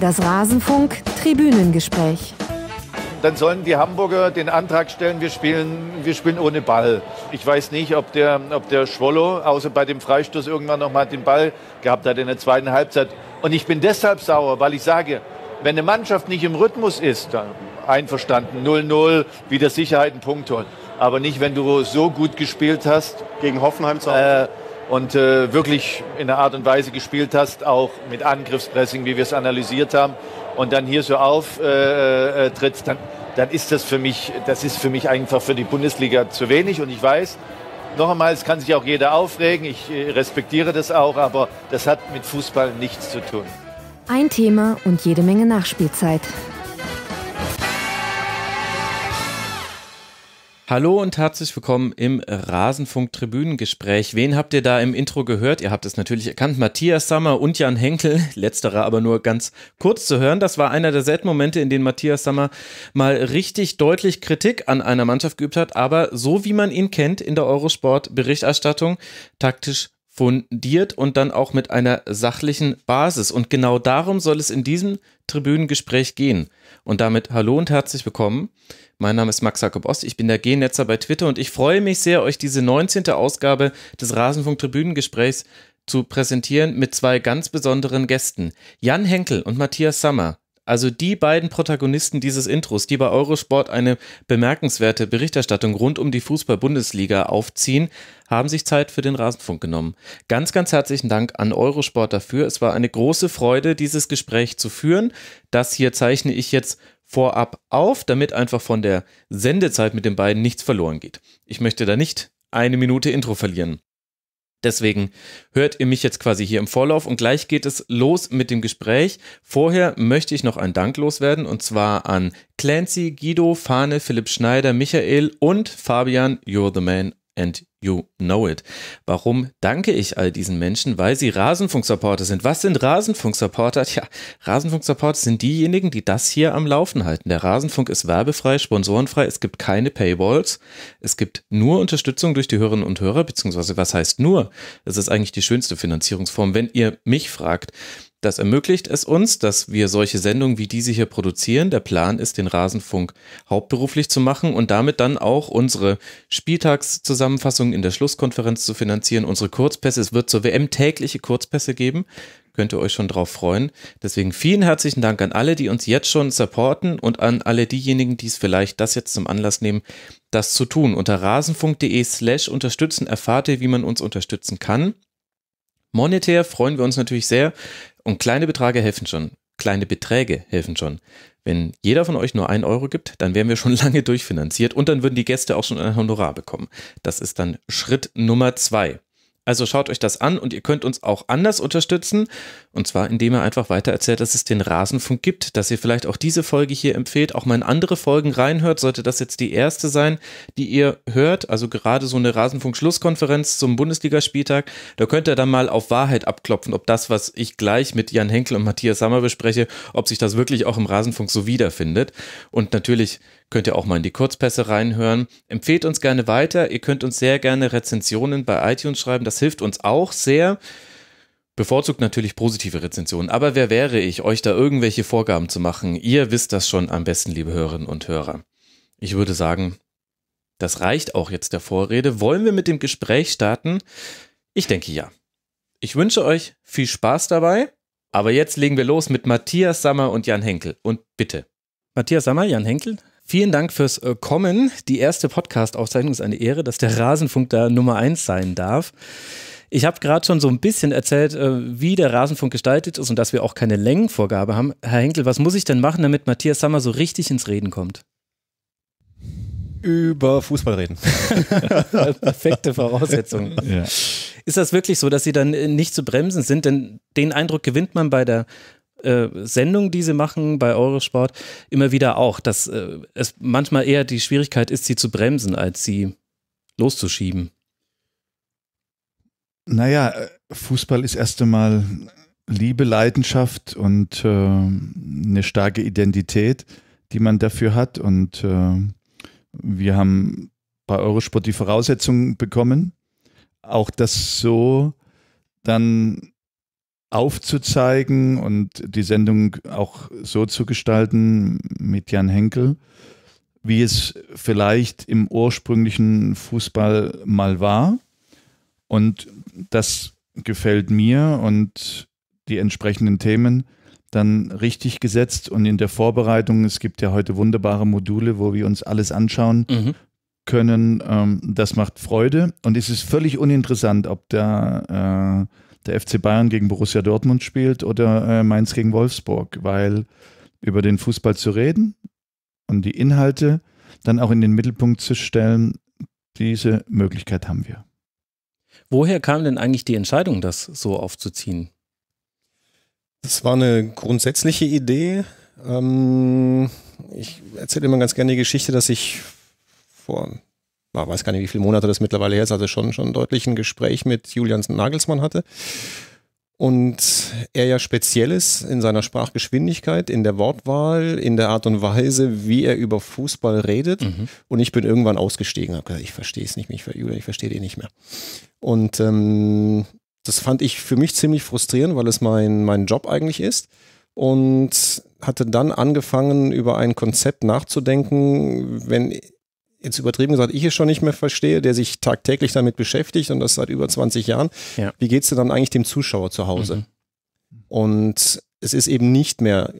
Das Rasenfunk Tribünengespräch. Dann sollen die Hamburger den Antrag stellen, wir spielen, wir spielen ohne Ball. Ich weiß nicht, ob der, ob der Schwollo, außer bei dem Freistoß, irgendwann noch mal den Ball gehabt hat in der zweiten Halbzeit. Und ich bin deshalb sauer, weil ich sage, wenn eine Mannschaft nicht im Rhythmus ist, dann einverstanden, 0-0, wieder Sicherheit einen Punkt holen. Aber nicht, wenn du so gut gespielt hast. Gegen Hoffenheim zu Hause. Äh, und äh, wirklich in der Art und Weise gespielt hast, auch mit Angriffspressing, wie wir es analysiert haben, und dann hier so auftrittst, äh, äh, äh dann, dann ist das für mich, das ist für mich einfach für die Bundesliga zu wenig. Und ich weiß, noch einmal, es kann sich auch jeder aufregen, ich äh, respektiere das auch, aber das hat mit Fußball nichts zu tun. Ein Thema und jede Menge Nachspielzeit. Hallo und herzlich willkommen im Rasenfunk-Tribünengespräch. Wen habt ihr da im Intro gehört? Ihr habt es natürlich erkannt, Matthias Sammer und Jan Henkel, letzterer aber nur ganz kurz zu hören. Das war einer der seltenen Momente, in denen Matthias Sammer mal richtig deutlich Kritik an einer Mannschaft geübt hat, aber so wie man ihn kennt in der Eurosport-Berichterstattung, taktisch fundiert und dann auch mit einer sachlichen Basis. Und genau darum soll es in diesem Tribünengespräch gehen. Und damit hallo und herzlich willkommen. Mein Name ist Max Jakob Ost, ich bin der G-Netzer bei Twitter und ich freue mich sehr, euch diese 19. Ausgabe des Rasenfunk-Tribünengesprächs zu präsentieren mit zwei ganz besonderen Gästen. Jan Henkel und Matthias Sommer also die beiden Protagonisten dieses Intros, die bei Eurosport eine bemerkenswerte Berichterstattung rund um die Fußball-Bundesliga aufziehen, haben sich Zeit für den Rasenfunk genommen. Ganz, ganz herzlichen Dank an Eurosport dafür. Es war eine große Freude, dieses Gespräch zu führen. Das hier zeichne ich jetzt vorab auf, damit einfach von der Sendezeit mit den beiden nichts verloren geht. Ich möchte da nicht eine Minute Intro verlieren. Deswegen hört ihr mich jetzt quasi hier im Vorlauf und gleich geht es los mit dem Gespräch. Vorher möchte ich noch einen Dank loswerden und zwar an Clancy, Guido, Fahne, Philipp Schneider, Michael und Fabian, you're the man and You know it. Warum danke ich all diesen Menschen? Weil sie Rasenfunk-Supporter sind. Was sind Rasenfunk-Supporter? Tja, Rasenfunk-Supporter sind diejenigen, die das hier am Laufen halten. Der Rasenfunk ist werbefrei, sponsorenfrei. Es gibt keine Paywalls. Es gibt nur Unterstützung durch die Hörerinnen und Hörer. Beziehungsweise, was heißt nur? Das ist eigentlich die schönste Finanzierungsform, wenn ihr mich fragt. Das ermöglicht es uns, dass wir solche Sendungen wie diese hier produzieren. Der Plan ist, den Rasenfunk hauptberuflich zu machen und damit dann auch unsere Spieltagszusammenfassung in der Schlusskonferenz zu finanzieren, unsere Kurzpässe. Es wird zur WM tägliche Kurzpässe geben. Könnt ihr euch schon drauf freuen. Deswegen vielen herzlichen Dank an alle, die uns jetzt schon supporten und an alle diejenigen, die es vielleicht das jetzt zum Anlass nehmen, das zu tun. Unter rasenfunk.de slash unterstützen erfahrt ihr, wie man uns unterstützen kann. Monetär freuen wir uns natürlich sehr und kleine Beträge helfen schon. Kleine Beträge helfen schon. Wenn jeder von euch nur einen Euro gibt, dann wären wir schon lange durchfinanziert und dann würden die Gäste auch schon ein Honorar bekommen. Das ist dann Schritt Nummer zwei. Also schaut euch das an und ihr könnt uns auch anders unterstützen. Und zwar, indem er einfach weiter erzählt, dass es den Rasenfunk gibt, dass ihr vielleicht auch diese Folge hier empfehlt, auch mal in andere Folgen reinhört. Sollte das jetzt die erste sein, die ihr hört, also gerade so eine Rasenfunk-Schlusskonferenz zum Bundesligaspieltag, da könnt ihr dann mal auf Wahrheit abklopfen, ob das, was ich gleich mit Jan Henkel und Matthias Sammer bespreche, ob sich das wirklich auch im Rasenfunk so wiederfindet. Und natürlich könnt ihr auch mal in die Kurzpässe reinhören. Empfehlt uns gerne weiter. Ihr könnt uns sehr gerne Rezensionen bei iTunes schreiben. Das hilft uns auch sehr. Bevorzugt natürlich positive Rezensionen, aber wer wäre ich, euch da irgendwelche Vorgaben zu machen? Ihr wisst das schon am besten, liebe Hörerinnen und Hörer. Ich würde sagen, das reicht auch jetzt der Vorrede. Wollen wir mit dem Gespräch starten? Ich denke ja. Ich wünsche euch viel Spaß dabei, aber jetzt legen wir los mit Matthias Sammer und Jan Henkel. Und bitte. Matthias Sammer, Jan Henkel, Vielen Dank fürs äh, Kommen. Die erste Podcast-Aufzeichnung ist eine Ehre, dass der Rasenfunk da Nummer eins sein darf. Ich habe gerade schon so ein bisschen erzählt, äh, wie der Rasenfunk gestaltet ist und dass wir auch keine Längenvorgabe haben. Herr Henkel, was muss ich denn machen, damit Matthias Sammer so richtig ins Reden kommt? Über Fußball reden. Perfekte Voraussetzung. Ja. Ist das wirklich so, dass Sie dann äh, nicht zu bremsen sind? Denn den Eindruck gewinnt man bei der äh, Sendung, die sie machen bei Eurosport, immer wieder auch, dass es manchmal eher die Schwierigkeit ist, sie zu bremsen, als sie loszuschieben. Naja, äh, Fußball ist erst einmal Liebe, Leidenschaft und äh, eine starke Identität, die man dafür hat. Und äh, wir haben bei Eurosport die Voraussetzungen bekommen, auch das so dann aufzuzeigen und die Sendung auch so zu gestalten mit Jan Henkel, wie es vielleicht im ursprünglichen Fußball mal war. Und das gefällt mir und die entsprechenden Themen dann richtig gesetzt und in der Vorbereitung. Es gibt ja heute wunderbare Module, wo wir uns alles anschauen mhm. können. Ähm, das macht Freude und es ist völlig uninteressant, ob da äh, der FC Bayern gegen Borussia Dortmund spielt oder äh, Mainz gegen Wolfsburg, weil über den Fußball zu reden und die Inhalte dann auch in den Mittelpunkt zu stellen, diese Möglichkeit haben wir. Woher kam denn eigentlich die Entscheidung, das so aufzuziehen? Das war eine grundsätzliche Idee. Ähm, ich erzähle immer ganz gerne die Geschichte, dass ich vor, ich weiß gar nicht, wie viele Monate das mittlerweile her ist, also schon, schon deutlich ein Gespräch mit Julian Nagelsmann hatte und er ja speziell ist in seiner Sprachgeschwindigkeit, in der Wortwahl, in der Art und Weise, wie er über Fußball redet. Mhm. Und ich bin irgendwann ausgestiegen, habe gesagt, ich verstehe es nicht, mehr, ich verstehe den nicht mehr. Und ähm, das fand ich für mich ziemlich frustrierend, weil es mein, mein Job eigentlich ist. Und hatte dann angefangen, über ein Konzept nachzudenken, wenn jetzt übertrieben gesagt, ich es schon nicht mehr verstehe, der sich tagtäglich damit beschäftigt und das seit über 20 Jahren, ja. wie geht es denn dann eigentlich dem Zuschauer zu Hause? Mhm. Und es ist eben nicht mehr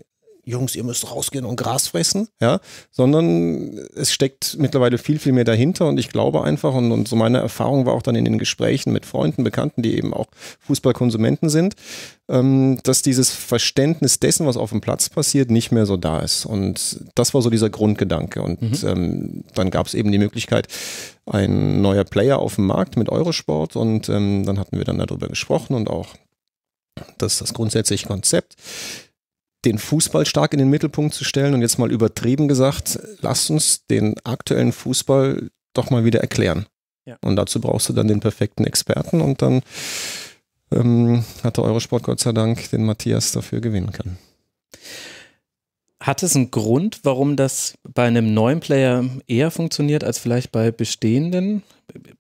Jungs, ihr müsst rausgehen und Gras fressen, ja, sondern es steckt mittlerweile viel, viel mehr dahinter und ich glaube einfach, und, und so meine Erfahrung war auch dann in den Gesprächen mit Freunden, Bekannten, die eben auch Fußballkonsumenten sind, ähm, dass dieses Verständnis dessen, was auf dem Platz passiert, nicht mehr so da ist. Und das war so dieser Grundgedanke. Und mhm. ähm, dann gab es eben die Möglichkeit, ein neuer Player auf dem Markt mit Eurosport und ähm, dann hatten wir dann darüber gesprochen und auch das, das grundsätzliche Konzept den Fußball stark in den Mittelpunkt zu stellen und jetzt mal übertrieben gesagt, lass uns den aktuellen Fußball doch mal wieder erklären. Ja. Und dazu brauchst du dann den perfekten Experten und dann ähm, hatte Eurosport Gott sei Dank den Matthias dafür gewinnen können. Hat es einen Grund, warum das bei einem neuen Player eher funktioniert als vielleicht bei bestehenden?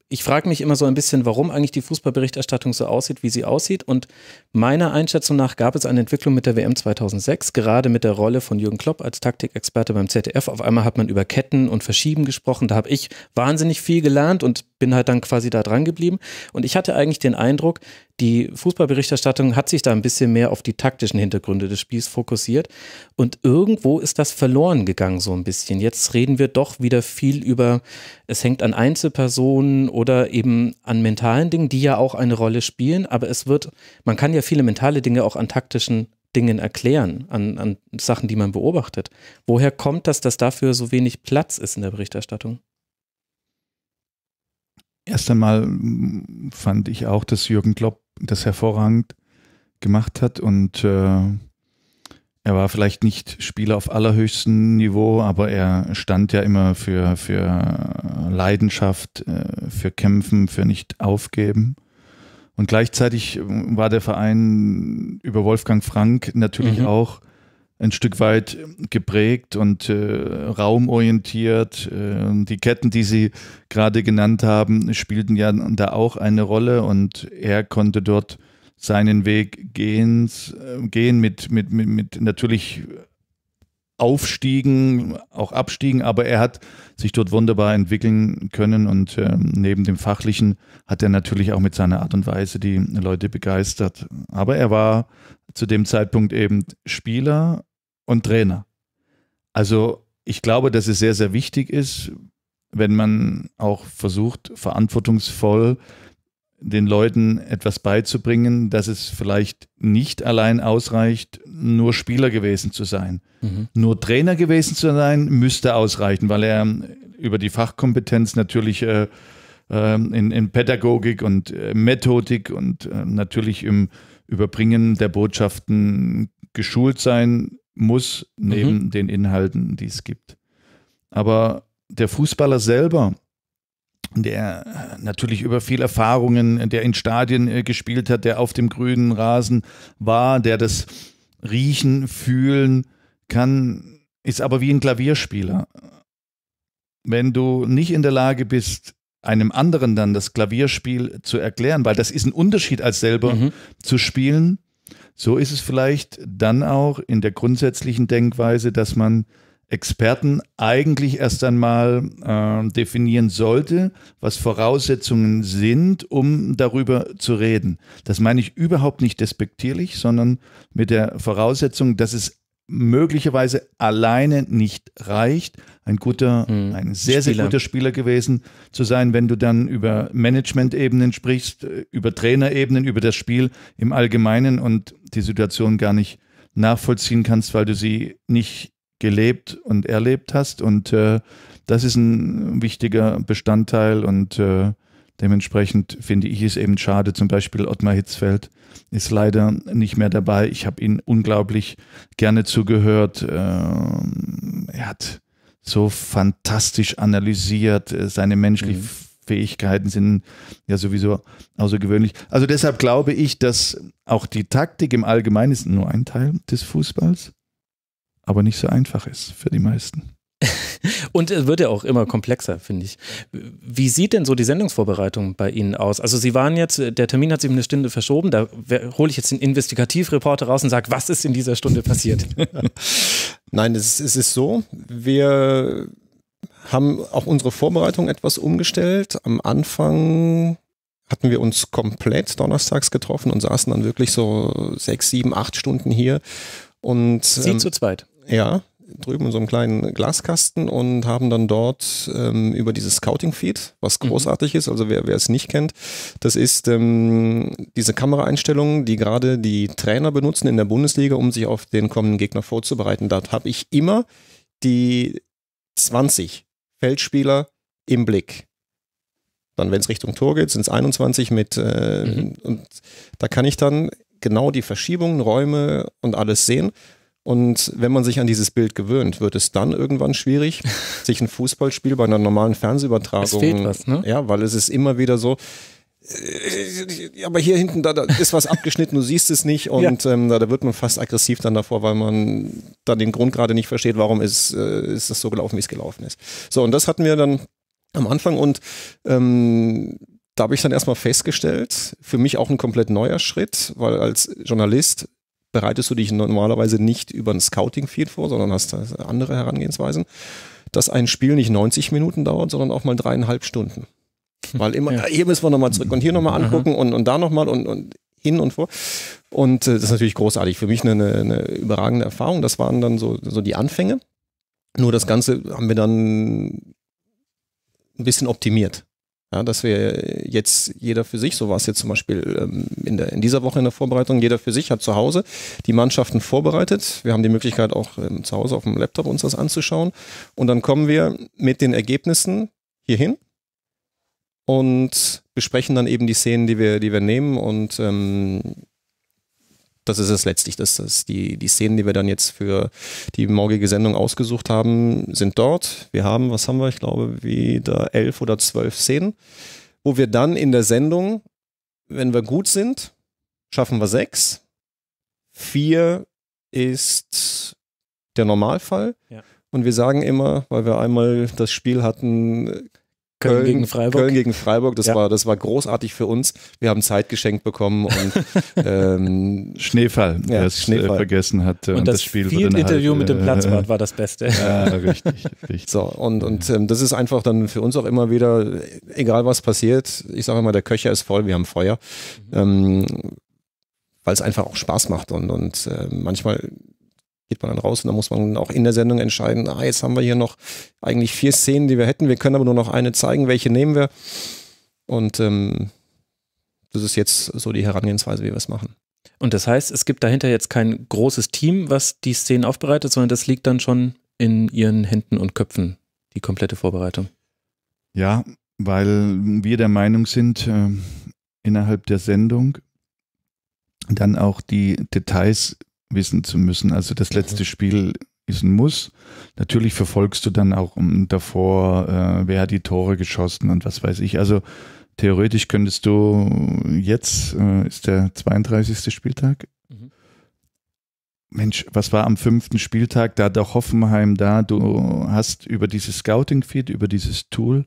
ich frage mich immer so ein bisschen, warum eigentlich die Fußballberichterstattung so aussieht, wie sie aussieht. Und meiner Einschätzung nach gab es eine Entwicklung mit der WM 2006, gerade mit der Rolle von Jürgen Klopp als Taktikexperte beim ZDF. Auf einmal hat man über Ketten und Verschieben gesprochen. Da habe ich wahnsinnig viel gelernt und bin halt dann quasi da dran geblieben. Und ich hatte eigentlich den Eindruck, die Fußballberichterstattung hat sich da ein bisschen mehr auf die taktischen Hintergründe des Spiels fokussiert. Und irgendwo ist das verloren gegangen, so ein bisschen. Jetzt reden wir doch wieder viel über, es hängt an Einzelpersonen Emotionen oder eben an mentalen Dingen, die ja auch eine Rolle spielen. Aber es wird, man kann ja viele mentale Dinge auch an taktischen Dingen erklären, an, an Sachen, die man beobachtet. Woher kommt das, dass dafür so wenig Platz ist in der Berichterstattung? Erst einmal mm, fand ich auch, dass Jürgen Klopp das hervorragend gemacht hat und äh er war vielleicht nicht Spieler auf allerhöchstem Niveau, aber er stand ja immer für, für Leidenschaft, äh, für Kämpfen, für nicht aufgeben. Und gleichzeitig äh, war der Verein über Wolfgang Frank natürlich mhm. auch ein Stück weit geprägt und äh, raumorientiert. Äh, die Ketten, die Sie gerade genannt haben, spielten ja da auch eine Rolle und er konnte dort seinen Weg gehen, äh, gehen mit, mit, mit, mit natürlich Aufstiegen, auch Abstiegen, aber er hat sich dort wunderbar entwickeln können und ähm, neben dem Fachlichen hat er natürlich auch mit seiner Art und Weise die Leute begeistert. Aber er war zu dem Zeitpunkt eben Spieler und Trainer. Also ich glaube, dass es sehr, sehr wichtig ist, wenn man auch versucht, verantwortungsvoll äh, den Leuten etwas beizubringen, dass es vielleicht nicht allein ausreicht, nur Spieler gewesen zu sein. Mhm. Nur Trainer gewesen zu sein, müsste ausreichen, weil er über die Fachkompetenz natürlich äh, ähm, in, in, Pädagogik und äh, Methodik und äh, natürlich im Überbringen der Botschaften geschult sein muss, neben mhm. den Inhalten, die es gibt. Aber der Fußballer selber der äh, natürlich über viel Erfahrungen, äh, der in Stadien äh, gespielt hat, der auf dem grünen Rasen war, der das Riechen, Fühlen kann, ist aber wie ein Klavierspieler. Wenn du nicht in der Lage bist, einem anderen dann das Klavierspiel zu erklären, weil das ist ein Unterschied als selber mhm. zu spielen, so ist es vielleicht dann auch in der grundsätzlichen Denkweise, dass man Experten eigentlich erst einmal äh, definieren sollte, was Voraussetzungen sind, um darüber zu reden. Das meine ich überhaupt nicht despektierlich, sondern mit der Voraussetzung, dass es möglicherweise alleine nicht reicht, ein guter, mhm. ein sehr, sehr guter Spieler gewesen zu sein, wenn du dann über Management-Ebenen sprichst, äh, über Trainerebenen, über das Spiel im Allgemeinen und die Situation gar nicht nachvollziehen kannst, weil du sie nicht gelebt und erlebt hast. Und äh, das ist ein wichtiger Bestandteil und äh, dementsprechend finde ich es eben schade. Zum Beispiel Ottmar Hitzfeld ist leider nicht mehr dabei. Ich habe ihn unglaublich gerne zugehört. Ähm, er hat so fantastisch analysiert, äh, seine menschlichen mhm. Fähigkeiten sind ja sowieso außergewöhnlich. Also deshalb glaube ich, dass auch die Taktik im Allgemeinen ist nur ein Teil des Fußballs aber nicht so einfach ist für die meisten. Und es wird ja auch immer komplexer, finde ich. Wie sieht denn so die Sendungsvorbereitung bei Ihnen aus? Also Sie waren jetzt, der Termin hat sich eine Stunde verschoben, da hole ich jetzt den Investigativreporter raus und sage, was ist in dieser Stunde passiert? Nein, es ist, es ist so, wir haben auch unsere Vorbereitung etwas umgestellt. Am Anfang hatten wir uns komplett donnerstags getroffen und saßen dann wirklich so sechs, sieben, acht Stunden hier. Und, Sie ähm, zu zweit? Ja, drüben in so einem kleinen Glaskasten und haben dann dort ähm, über dieses Scouting-Feed, was mhm. großartig mhm. ist, also wer, wer es nicht kennt, das ist ähm, diese Kameraeinstellung, die gerade die Trainer benutzen in der Bundesliga, um sich auf den kommenden Gegner vorzubereiten. Da habe ich immer die 20 Feldspieler im Blick. Dann, wenn es Richtung Tor geht, sind es 21 mit äh, mhm. und da kann ich dann genau die Verschiebungen, Räume und alles sehen und wenn man sich an dieses Bild gewöhnt, wird es dann irgendwann schwierig, sich ein Fußballspiel bei einer normalen Fernsehübertragung. Es fehlt was, ne? Ja, weil es ist immer wieder so. Äh, aber hier hinten, da, da ist was abgeschnitten, du siehst es nicht und ja. ähm, da, da, wird man fast aggressiv dann davor, weil man dann den Grund gerade nicht versteht, warum ist, äh, ist das so gelaufen, wie es gelaufen ist. So, und das hatten wir dann am Anfang und ähm, da habe ich dann erstmal festgestellt, für mich auch ein komplett neuer Schritt, weil als Journalist bereitest du dich normalerweise nicht über ein Scouting-Feed vor, sondern hast andere Herangehensweisen, dass ein Spiel nicht 90 Minuten dauert, sondern auch mal dreieinhalb Stunden. Hm, Weil immer, ja. hier müssen wir nochmal zurück und hier nochmal angucken und, und da nochmal und, und hin und vor. Und äh, das ist natürlich großartig. Für mich eine, eine, eine überragende Erfahrung. Das waren dann so, so die Anfänge. Nur das Ganze haben wir dann ein bisschen optimiert. Ja, dass wir jetzt jeder für sich, so war es jetzt zum Beispiel ähm, in, der, in, dieser Woche in der Vorbereitung, jeder für sich hat zu Hause die Mannschaften vorbereitet. Wir haben die Möglichkeit auch ähm, zu Hause auf dem Laptop uns das anzuschauen. Und dann kommen wir mit den Ergebnissen hierhin und besprechen dann eben die Szenen, die wir, die wir nehmen und ähm, das ist es letztlich. Das ist die, die Szenen, die wir dann jetzt für die morgige Sendung ausgesucht haben, sind dort. Wir haben, was haben wir? Ich glaube, wieder elf oder zwölf Szenen, wo wir dann in der Sendung, wenn wir gut sind, schaffen wir sechs. Vier ist der Normalfall. Ja. Und wir sagen immer, weil wir einmal das Spiel hatten, Köln, Köln, gegen Freiburg. Köln gegen Freiburg, das, ja. war, das war großartig für uns. Wir haben Zeit geschenkt bekommen und ähm, Schneefall, ja, der äh, Schneefall. Äh, vergessen hat. Äh, und, und das, das Field-Interview halt, mit dem äh, Platzwart war das Beste. Ja, richtig, richtig. So, und, und ähm, das ist einfach dann für uns auch immer wieder, egal was passiert, ich sage immer, der Köcher ist voll, wir haben Feuer. Mhm. Ähm, Weil es einfach auch Spaß macht und, und äh, manchmal geht man dann raus und dann muss man auch in der Sendung entscheiden, ah, jetzt haben wir hier noch eigentlich vier Szenen, die wir hätten, wir können aber nur noch eine zeigen, welche nehmen wir. Und ähm, das ist jetzt so die Herangehensweise, wie wir es machen. Und das heißt, es gibt dahinter jetzt kein großes Team, was die Szenen aufbereitet, sondern das liegt dann schon in ihren Händen und Köpfen, die komplette Vorbereitung. Ja, weil wir der Meinung sind, äh, innerhalb der Sendung dann auch die Details wissen zu müssen. Also das mhm. letzte Spiel ist ein Muss. Natürlich verfolgst du dann auch ähm, davor, äh, wer hat die Tore geschossen und was weiß ich. Also theoretisch könntest du jetzt, äh, ist der 32. Spieltag. Mhm. Mensch, was war am fünften Spieltag? Da hat auch Hoffenheim da. Du hast über dieses Scouting-Feed, über dieses Tool,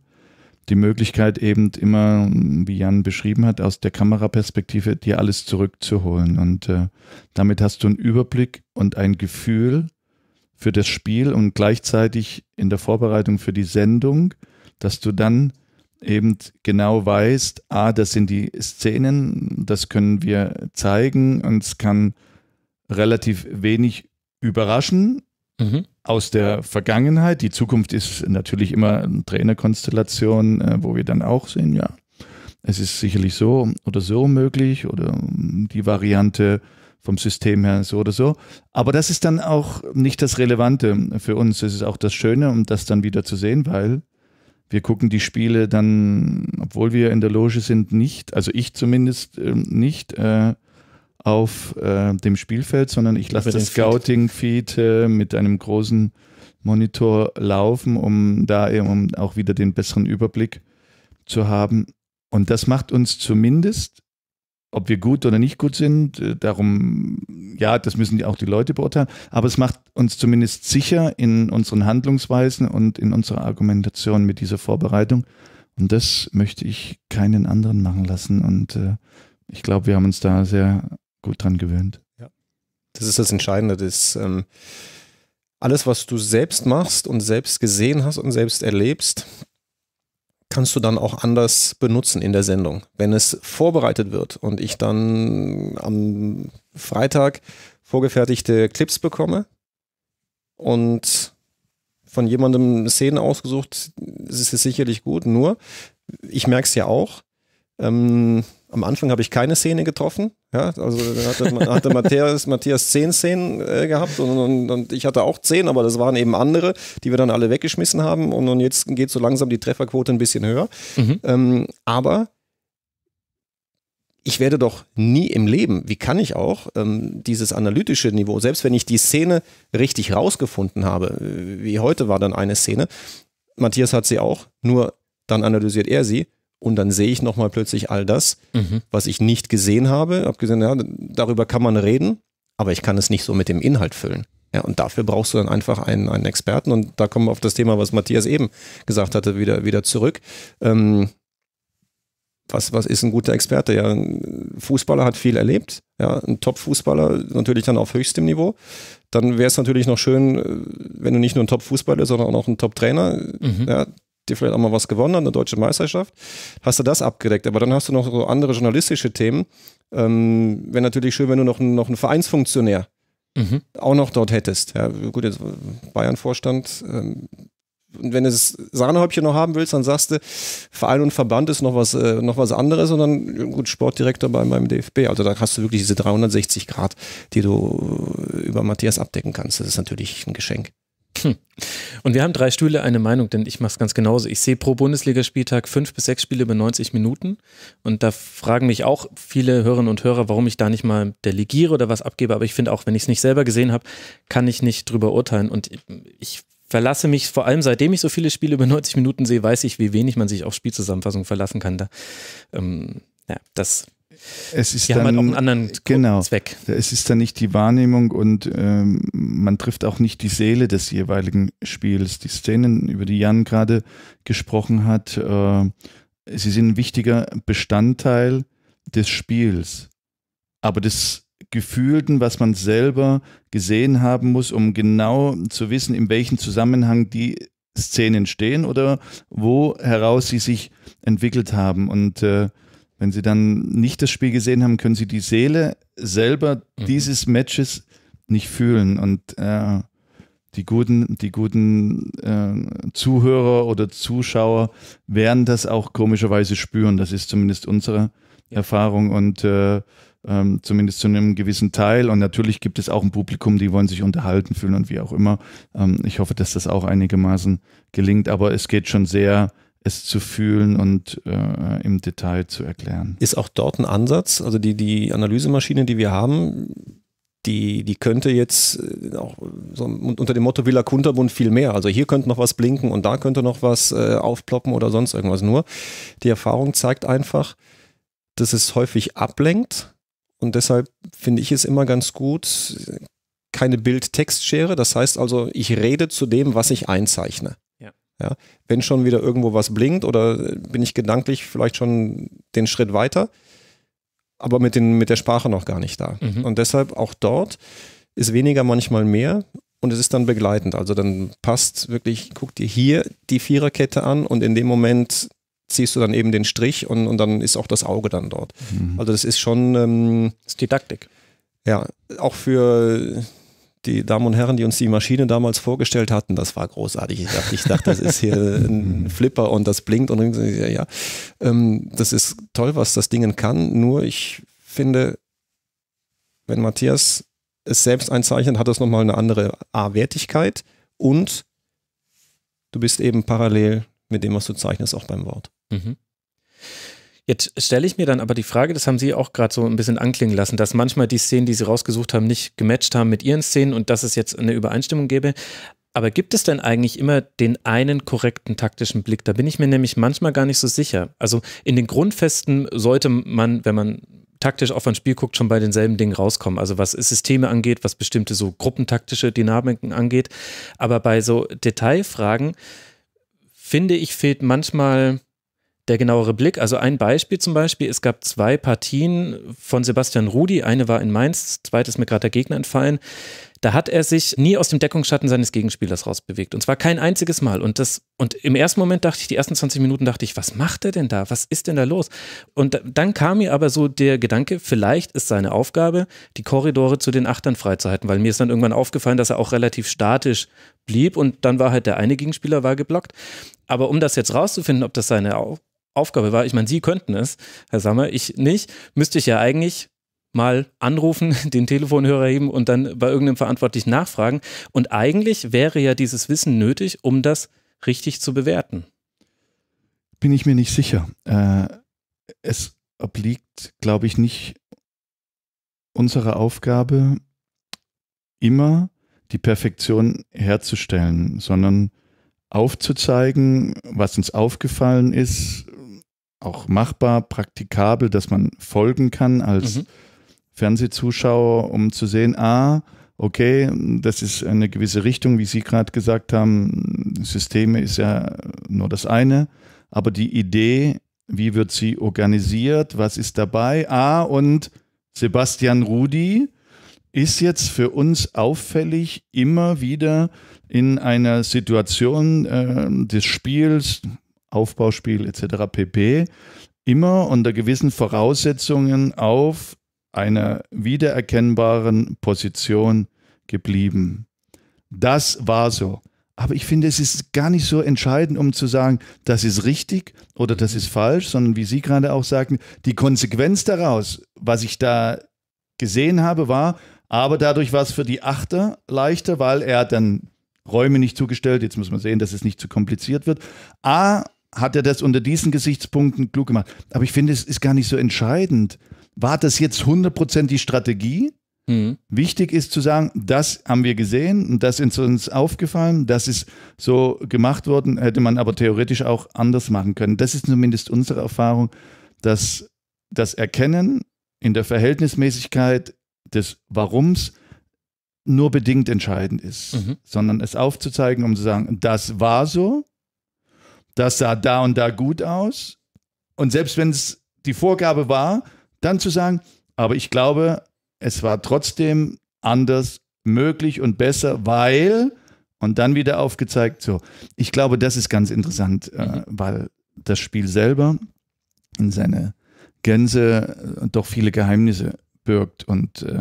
die Möglichkeit eben immer, wie Jan beschrieben hat, aus der Kameraperspektive dir alles zurückzuholen. Und äh, damit hast du einen Überblick und ein Gefühl für das Spiel und gleichzeitig in der Vorbereitung für die Sendung, dass du dann eben genau weißt, ah, das sind die Szenen, das können wir zeigen und es kann relativ wenig überraschen. Mhm aus der Vergangenheit. Die Zukunft ist natürlich immer eine Trainerkonstellation, äh, wo wir dann auch sehen, ja, es ist sicherlich so oder so möglich oder ähm, die Variante vom System her so oder so. Aber das ist dann auch nicht das Relevante für uns. Es ist auch das Schöne, um das dann wieder zu sehen, weil wir gucken die Spiele dann, obwohl wir in der Loge sind, nicht, also ich zumindest ähm, nicht, äh, auf äh, dem Spielfeld, sondern ich lasse das Scouting-Feed äh, mit einem großen Monitor laufen, um da eben um auch wieder den besseren Überblick zu haben. Und das macht uns zumindest, ob wir gut oder nicht gut sind, äh, darum, ja, das müssen ja auch die Leute beurteilen, aber es macht uns zumindest sicher in unseren Handlungsweisen und in unserer Argumentation mit dieser Vorbereitung. Und das möchte ich keinen anderen machen lassen. Und äh, ich glaube, wir haben uns da sehr gut dran gewöhnt. Ja. Das ist das Entscheidende. Das, ähm, alles, was du selbst machst und selbst gesehen hast und selbst erlebst, kannst du dann auch anders benutzen in der Sendung. Wenn es vorbereitet wird und ich dann am Freitag vorgefertigte Clips bekomme und von jemandem Szenen ausgesucht, ist es sicherlich gut, nur ich merke es ja auch. Ähm, am Anfang habe ich keine Szene getroffen. Ja, also hatte, hatte Matthias, Matthias zehn Szenen äh, gehabt und, und, und, ich hatte auch zehn, aber das waren eben andere, die wir dann alle weggeschmissen haben. Und, und jetzt geht so langsam die Trefferquote ein bisschen höher. Mhm. Ähm, aber ich werde doch nie im Leben, wie kann ich auch, ähm, dieses analytische Niveau, selbst wenn ich die Szene richtig rausgefunden habe, äh, wie heute war dann eine Szene, Matthias hat sie auch, nur dann analysiert er sie und dann sehe ich nochmal plötzlich all das, mhm. was ich nicht gesehen habe. Hab gesehen, ja, darüber kann man reden, aber ich kann es nicht so mit dem Inhalt füllen. Ja, und dafür brauchst du dann einfach einen, einen Experten. Und da kommen wir auf das Thema, was Matthias eben gesagt hatte, wieder, wieder zurück. Ähm, was, was ist ein guter Experte? Ja, ein Fußballer hat viel erlebt. Ja, ein Top-Fußballer, natürlich dann auf höchstem Niveau. Dann wäre es natürlich noch schön, äh, wenn du nicht nur ein Top-Fußballer, sondern auch noch ein Top-Trainer. Mhm. Ja, dir vielleicht auch mal was gewonnen an der deutschen Meisterschaft, hast du das abgedeckt. Aber dann hast du noch so andere journalistische Themen. Ähm, Wäre natürlich schön, wenn du noch, noch einen Vereinsfunktionär mhm. auch noch dort hättest. Ja, gut, jetzt äh, Bayern-Vorstand. Ähm, und wenn du das Sahnehäubchen noch haben willst, dann sagst du, Verein und Verband ist noch was, äh, noch was anderes und dann gut, Sportdirektor bei meinem DFB. Also da hast du wirklich diese 360 Grad, die du äh, über Matthias abdecken kannst. Das ist natürlich ein Geschenk. Und wir haben drei Stühle, eine Meinung, denn ich mache es ganz genauso. Ich sehe pro Bundesligaspieltag fünf bis sechs Spiele über 90 Minuten. Und da fragen mich auch viele Hörerinnen und Hörer, warum ich da nicht mal delegiere oder was abgebe. Aber ich finde auch, wenn ich es nicht selber gesehen habe, kann ich nicht drüber urteilen. Und ich verlasse mich vor allem, seitdem ich so viele Spiele über 90 Minuten sehe, weiß ich, wie wenig man sich auf Spielzusammenfassung verlassen kann. Da, ähm, ja, das es ist die dann, haben halt auch einen anderen genau, Zweck. Es ist dann nicht die Wahrnehmung und ähm, man trifft auch nicht die Seele des jeweiligen Spiels. Die Szenen, über die Jan gerade gesprochen hat, äh, sie sind ein wichtiger Bestandteil des Spiels. Aber das Gefühlten, was man selber gesehen haben muss, um genau zu wissen, in welchem Zusammenhang die Szenen stehen oder wo heraus sie sich entwickelt haben. Und äh, wenn sie dann nicht das Spiel gesehen haben, können sie die Seele selber mhm. dieses Matches nicht fühlen. Und äh, die guten, die guten äh, Zuhörer oder Zuschauer werden das auch komischerweise spüren. Das ist zumindest unsere ja. Erfahrung und äh, ähm, zumindest zu einem gewissen Teil. Und natürlich gibt es auch ein Publikum, die wollen sich unterhalten fühlen und wie auch immer. Ähm, ich hoffe, dass das auch einigermaßen gelingt, aber es geht schon sehr es zu fühlen und äh, im Detail zu erklären. Ist auch dort ein Ansatz, also die, die Analysemaschine, die wir haben, die, die könnte jetzt äh, auch so unter dem Motto Villa Kunterbund viel mehr. Also hier könnte noch was blinken und da könnte noch was äh, aufploppen oder sonst irgendwas. Nur die Erfahrung zeigt einfach, dass es häufig ablenkt und deshalb finde ich es immer ganz gut, keine Bild-Text-Schere. Das heißt also, ich rede zu dem, was ich einzeichne. Ja, wenn schon wieder irgendwo was blinkt oder bin ich gedanklich vielleicht schon den Schritt weiter, aber mit, den, mit der Sprache noch gar nicht da. Mhm. Und deshalb auch dort ist weniger manchmal mehr und es ist dann begleitend. Also dann passt wirklich, guck dir hier die Viererkette an und in dem Moment ziehst du dann eben den Strich und, und dann ist auch das Auge dann dort. Mhm. Also das ist schon... Ähm, das ist Didaktik. Ja, auch für die Damen und Herren, die uns die Maschine damals vorgestellt hatten, das war großartig. Ich dachte, ich dachte das ist hier ein Flipper und das blinkt und ja, ja. Ähm, das ist toll, was das Ding kann. Nur ich finde, wenn Matthias es selbst einzeichnet, hat das nochmal eine andere A-Wertigkeit und du bist eben parallel mit dem, was du zeichnest, auch beim Wort. Mhm. Jetzt stelle ich mir dann aber die Frage, das haben Sie auch gerade so ein bisschen anklingen lassen, dass manchmal die Szenen, die Sie rausgesucht haben, nicht gematcht haben mit Ihren Szenen und dass es jetzt eine Übereinstimmung gäbe. Aber gibt es denn eigentlich immer den einen korrekten taktischen Blick? Da bin ich mir nämlich manchmal gar nicht so sicher. Also in den Grundfesten sollte man, wenn man taktisch auf ein Spiel guckt, schon bei denselben Dingen rauskommen. Also was Systeme angeht, was bestimmte so gruppentaktische Dynamiken angeht. Aber bei so Detailfragen, finde ich, fehlt manchmal der genauere Blick. Also ein Beispiel zum Beispiel, es gab zwei Partien von Sebastian Rudi. Eine war in Mainz, zweites mir gerade der Gegner entfallen. Da hat er sich nie aus dem Deckungsschatten seines Gegenspielers rausbewegt. Und zwar kein einziges Mal. Und, das, und im ersten Moment dachte ich, die ersten 20 Minuten dachte ich, was macht er denn da? Was ist denn da los? Und dann kam mir aber so der Gedanke, vielleicht ist seine Aufgabe, die Korridore zu den Achtern freizuhalten, weil mir ist dann irgendwann aufgefallen, dass er auch relativ statisch blieb und dann war halt der eine Gegenspieler war geblockt. Aber um das jetzt rauszufinden, ob das seine Aufgabe war, ich meine, Sie könnten es, Herr Sammer, ich nicht, müsste ich ja eigentlich mal anrufen, den Telefonhörer heben und dann bei irgendeinem Verantwortlichen nachfragen. Und eigentlich wäre ja dieses Wissen nötig, um das richtig zu bewerten. Bin ich mir nicht sicher. Äh, es obliegt, glaube ich, nicht unserer Aufgabe, immer die Perfektion herzustellen, sondern aufzuzeigen, was uns aufgefallen ist, auch machbar, praktikabel, dass man folgen kann als mhm. Fernsehzuschauer, um zu sehen, ah, okay, das ist eine gewisse Richtung, wie Sie gerade gesagt haben, Systeme ist ja nur das eine, aber die Idee, wie wird sie organisiert, was ist dabei, ah, und Sebastian Rudi ist jetzt für uns auffällig immer wieder in einer Situation äh, des Spiels, Aufbauspiel etc. pp. immer unter gewissen Voraussetzungen auf einer wiedererkennbaren Position geblieben. Das war so. Aber ich finde, es ist gar nicht so entscheidend, um zu sagen, das ist richtig oder das ist falsch, sondern wie Sie gerade auch sagten, die Konsequenz daraus, was ich da gesehen habe, war, aber dadurch war es für die Achter leichter, weil er dann Räume nicht zugestellt, jetzt muss man sehen, dass es nicht zu kompliziert wird. A, hat er das unter diesen Gesichtspunkten klug gemacht. Aber ich finde, es ist gar nicht so entscheidend. War das jetzt 100% die Strategie? Mhm. Wichtig ist zu sagen, das haben wir gesehen und das ist uns aufgefallen, das ist so gemacht worden, hätte man aber theoretisch auch anders machen können. Das ist zumindest unsere Erfahrung, dass das Erkennen in der Verhältnismäßigkeit des Warums nur bedingt entscheidend ist, mhm. sondern es aufzuzeigen, um zu sagen, das war so, das sah da und da gut aus. Und selbst wenn es die Vorgabe war, dann zu sagen, aber ich glaube, es war trotzdem anders möglich und besser, weil, und dann wieder aufgezeigt, so, ich glaube, das ist ganz interessant, äh, mhm. weil das Spiel selber in seine Gänze äh, doch viele Geheimnisse birgt. Und äh,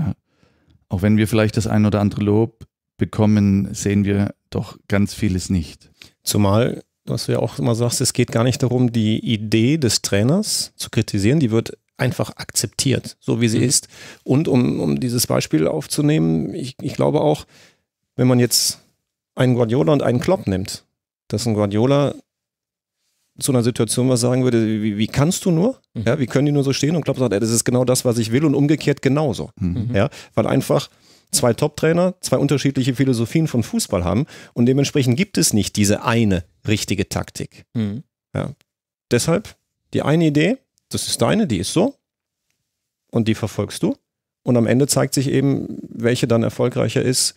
auch wenn wir vielleicht das ein oder andere Lob bekommen, sehen wir doch ganz vieles nicht. Zumal was du ja auch immer sagst, es geht gar nicht darum, die Idee des Trainers zu kritisieren, die wird einfach akzeptiert, so wie sie mhm. ist. Und um, um dieses Beispiel aufzunehmen, ich, ich glaube auch, wenn man jetzt einen Guardiola und einen Klopp nimmt, dass ein Guardiola zu einer Situation was sagen würde, wie, wie kannst du nur? Mhm. Ja, wie können die nur so stehen? Und Klopp sagt, ey, das ist genau das, was ich will und umgekehrt genauso. Mhm. Ja, weil einfach zwei Top-Trainer, zwei unterschiedliche Philosophien von Fußball haben und dementsprechend gibt es nicht diese eine richtige Taktik. Mhm. Ja. Deshalb die eine Idee, das ist deine, die ist so und die verfolgst du und am Ende zeigt sich eben, welche dann erfolgreicher ist,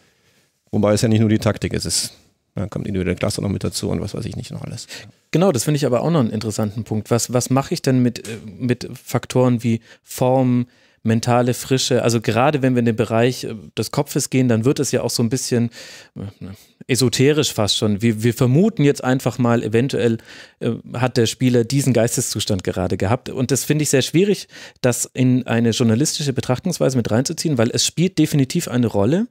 wobei es ja nicht nur die Taktik ist, es dann kommt individuelle Klasse noch mit dazu und was weiß ich nicht noch alles. Genau, das finde ich aber auch noch einen interessanten Punkt. Was, was mache ich denn mit, äh, mit Faktoren wie Formen, mentale Frische. Also gerade wenn wir in den Bereich äh, des Kopfes gehen, dann wird es ja auch so ein bisschen äh, esoterisch fast schon. Wir, wir vermuten jetzt einfach mal, eventuell äh, hat der Spieler diesen Geisteszustand gerade gehabt. Und das finde ich sehr schwierig, das in eine journalistische Betrachtungsweise mit reinzuziehen, weil es spielt definitiv eine Rolle.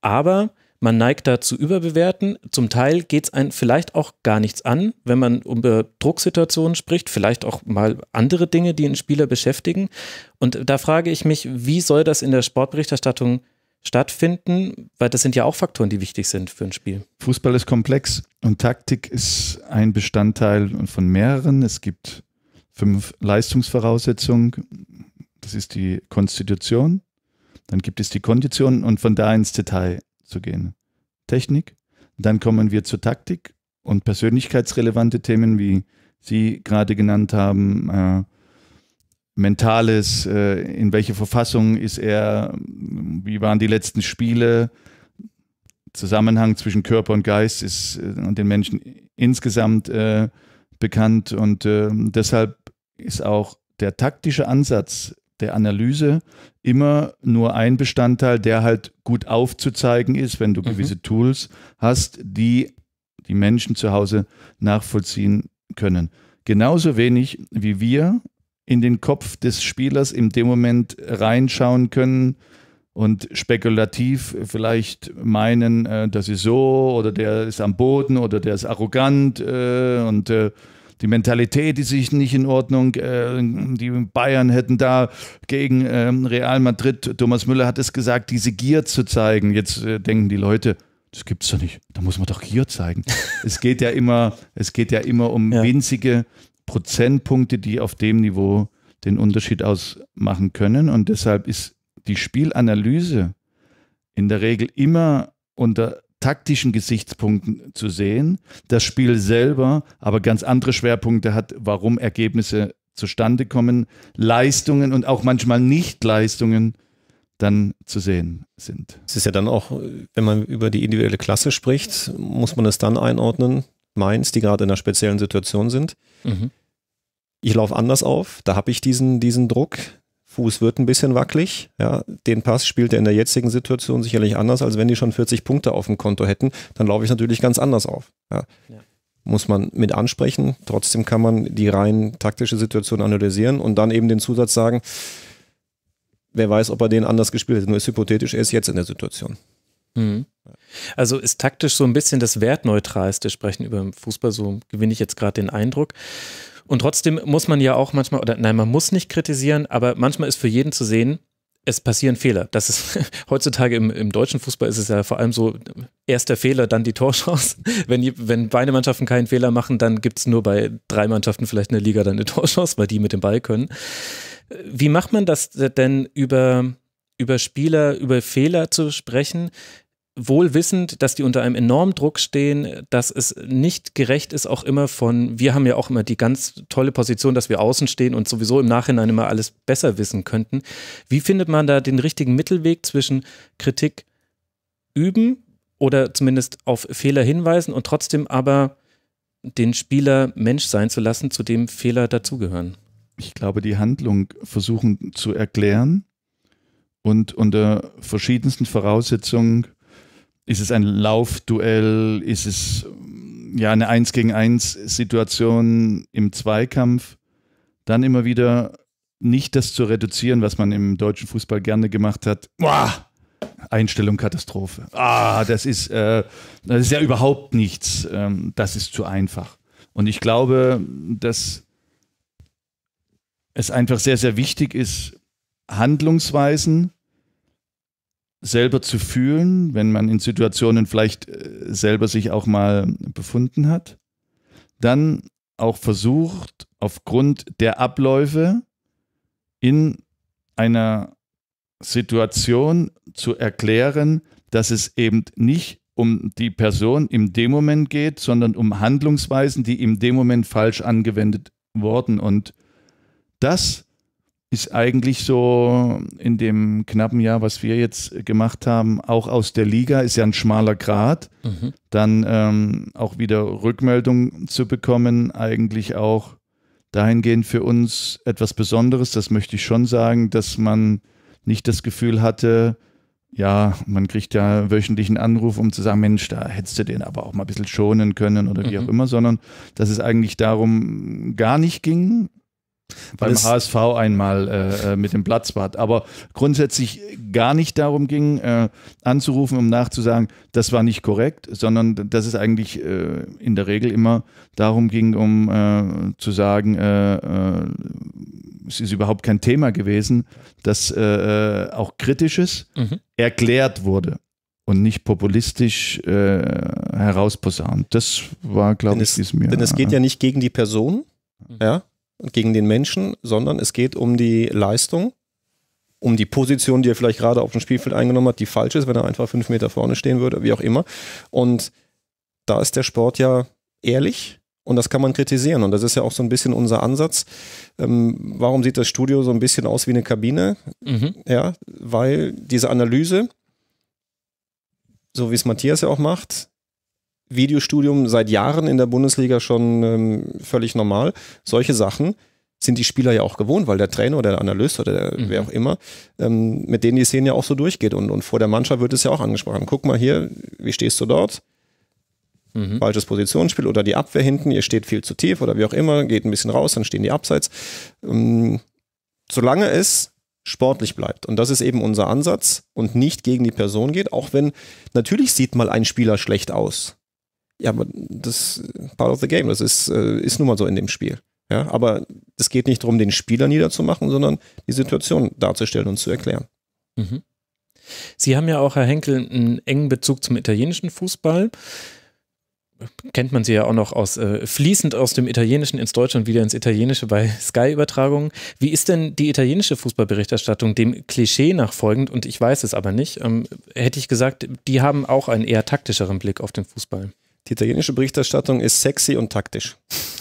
Aber man neigt da zu überbewerten. Zum Teil geht es einem vielleicht auch gar nichts an, wenn man über Drucksituationen spricht, vielleicht auch mal andere Dinge, die einen Spieler beschäftigen. Und da frage ich mich, wie soll das in der Sportberichterstattung stattfinden, weil das sind ja auch Faktoren, die wichtig sind für ein Spiel. Fußball ist komplex und Taktik ist ein Bestandteil von mehreren. Es gibt fünf Leistungsvoraussetzungen. Das ist die Konstitution. Dann gibt es die Konditionen und von da ins Detail zu gehen. Technik, dann kommen wir zur Taktik und persönlichkeitsrelevante Themen, wie Sie gerade genannt haben, äh, mentales, äh, in welche Verfassung ist er, wie waren die letzten Spiele, Zusammenhang zwischen Körper und Geist ist äh, und den Menschen insgesamt äh, bekannt und äh, deshalb ist auch der taktische Ansatz der Analyse immer nur ein Bestandteil, der halt gut aufzuzeigen ist, wenn du mhm. gewisse Tools hast, die die Menschen zu Hause nachvollziehen können. Genauso wenig wie wir in den Kopf des Spielers in dem Moment reinschauen können und spekulativ vielleicht meinen, äh, das ist so oder der ist am Boden oder der ist arrogant äh, und äh, die Mentalität ist sich nicht in Ordnung. Äh, die Bayern hätten da gegen ähm, Real Madrid, Thomas Müller hat es gesagt, diese Gier zu zeigen. Jetzt äh, denken die Leute, das gibt's doch nicht. Da muss man doch Gier zeigen. es geht ja immer, es geht ja immer um ja. winzige Prozentpunkte, die auf dem Niveau den Unterschied ausmachen können. Und deshalb ist die Spielanalyse in der Regel immer unter taktischen Gesichtspunkten zu sehen. Das Spiel selber aber ganz andere Schwerpunkte hat, warum Ergebnisse zustande kommen, Leistungen und auch manchmal Nichtleistungen dann zu sehen sind. Es ist ja dann auch, wenn man über die individuelle Klasse spricht, muss man es dann einordnen. meins, die gerade in einer speziellen Situation sind. Mhm. Ich laufe anders auf, da habe ich diesen, diesen Druck, Fuß wird ein bisschen wackelig. Ja, den Pass spielt er in der jetzigen Situation sicherlich anders, als wenn die schon 40 Punkte auf dem Konto hätten. Dann laufe ich natürlich ganz anders auf. Ja. ja. Muss man mit ansprechen. Trotzdem kann man die rein taktische Situation analysieren und dann eben den Zusatz sagen, wer weiß, ob er den anders gespielt hätte. Nur ist hypothetisch, er ist jetzt in der Situation. Mhm. Also ist taktisch so ein bisschen das Wertneutralste Sprechen über Fußball, so gewinne ich jetzt gerade den Eindruck. Und trotzdem muss man ja auch manchmal, oder nein, man muss nicht kritisieren, aber manchmal ist für jeden zu sehen, es passieren Fehler. Das ist heutzutage im, im, deutschen Fußball ist es ja vor allem so, erster Fehler, dann die Torchance. Wenn, wenn beide Mannschaften keinen Fehler machen, dann gibt es nur bei drei Mannschaften vielleicht in der Liga dann eine Torchance, weil die mit dem Ball können. Wie macht man das denn über, über Spieler, über Fehler zu sprechen, wohl wissend, dass die unter einem enormen Druck stehen, dass es nicht gerecht ist, auch immer von, wir haben ja auch immer die ganz tolle Position, dass wir außen stehen und sowieso im Nachhinein immer alles besser wissen könnten. Wie findet man da den richtigen Mittelweg zwischen Kritik üben oder zumindest auf Fehler hinweisen und trotzdem aber den Spieler Mensch sein zu lassen, zu dem Fehler dazugehören? Ich glaube, die Handlung versuchen zu erklären und unter verschiedensten Voraussetzungen ist es ein Laufduell? Ist es mm, ja eine Eins gegen eins Situation im Zweikampf? Dann immer wieder nicht das zu reduzieren, was man im deutschen Fußball gerne gemacht hat. Boah, Einstellung Katastrophe. Ah, das ist, äh, das ist ja überhaupt nichts. Ähm, das ist zu einfach. Und ich glaube, dass es einfach sehr, sehr wichtig ist, Handlungsweisen selber zu fühlen, wenn man in Situationen vielleicht äh, selber sich auch mal befunden hat. Dann auch versucht, aufgrund der Abläufe in einer Situation zu erklären, dass es eben nicht um die Person im dem Moment geht, sondern um Handlungsweisen, die im dem Moment falsch angewendet wurden. Und das ist eigentlich so in dem knappen Jahr, was wir jetzt gemacht haben, auch aus der Liga, ist ja ein schmaler Grad, mhm. dann ähm, auch wieder Rückmeldung zu bekommen, eigentlich auch dahingehend für uns etwas Besonderes, das möchte ich schon sagen, dass man nicht das Gefühl hatte, ja, man kriegt ja wöchentlich einen Anruf, um zu sagen, Mensch, da hättest du den aber auch mal ein bisschen schonen können oder wie mhm. auch immer, sondern dass es eigentlich darum gar nicht ging, beim HSV einmal äh, äh, mit dem Platzwart. Aber grundsätzlich gar nicht darum ging, äh, anzurufen, um nachzusagen, das war nicht korrekt, sondern dass es eigentlich äh, in der Regel immer darum ging, um äh, zu sagen, äh, es ist überhaupt kein Thema gewesen, dass auch Kritisches mhm. erklärt wurde und nicht populistisch herausposaunt. Das war, glaube ich, es, mir. Denn es geht ja nicht gegen die Person, mhm. ja, gegen den Menschen, sondern es geht um die Leistung, um die Position, die er vielleicht gerade auf dem Spielfeld eingenommen hat, die falsch ist, wenn er einfach fünf Meter vorne stehen würde, wie auch immer. Und da ist der Sport ja ehrlich und das kann man kritisieren. Und das ist ja auch so ein bisschen unser Ansatz. Ähm, warum sieht das Studio so ein bisschen aus wie eine Kabine? Mhm. Ja, weil diese Analyse, so wie es Matthias ja auch macht, Videostudium seit Jahren in der Bundesliga schon ähm, völlig normal. Solche Sachen sind die Spieler ja auch gewohnt, weil der Trainer oder der Analyst oder der, mhm. wer auch immer, ähm, mit denen die Szene ja auch so durchgeht. Und, und vor der Mannschaft wird es ja auch angesprochen. Guck mal hier, wie stehst du dort? Mhm. Falsches Positionsspiel oder die Abwehr hinten, ihr steht viel zu tief oder wie auch immer, geht ein bisschen raus, dann stehen die abseits. Ähm, solange es sportlich bleibt. Und das ist eben unser Ansatz und nicht gegen die Person geht, auch wenn natürlich sieht mal ein Spieler schlecht aus. Ja, aber das part of the game, das ist, äh, ist nun mal so in dem Spiel. Ja, aber es geht nicht darum, den Spieler niederzumachen, sondern die Situation darzustellen und zu erklären. Mhm. Sie haben ja auch, Herr Henkel, einen engen Bezug zum italienischen Fußball. Kennt man sie ja auch noch aus äh, fließend aus dem Italienischen ins Deutsche und wieder ins Italienische bei Sky-Übertragungen. Wie ist denn die italienische Fußballberichterstattung dem Klischee nachfolgend? Und ich weiß es aber nicht. Ähm, hätte ich gesagt, die haben auch einen eher taktischeren Blick auf den Fußball. Die italienische Berichterstattung ist sexy und taktisch.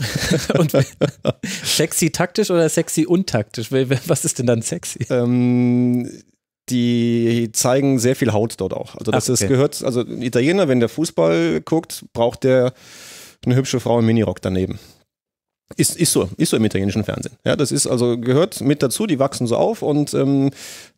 und, sexy taktisch oder sexy untaktisch? Was ist denn dann sexy? Ähm, die zeigen sehr viel Haut dort auch. Also das Ach, okay. ist, gehört, also ein Italiener, wenn der Fußball guckt, braucht der eine hübsche Frau im Minirock daneben. Ist, ist so, ist so im italienischen Fernsehen. Ja, das ist also gehört mit dazu, die wachsen so auf und ähm,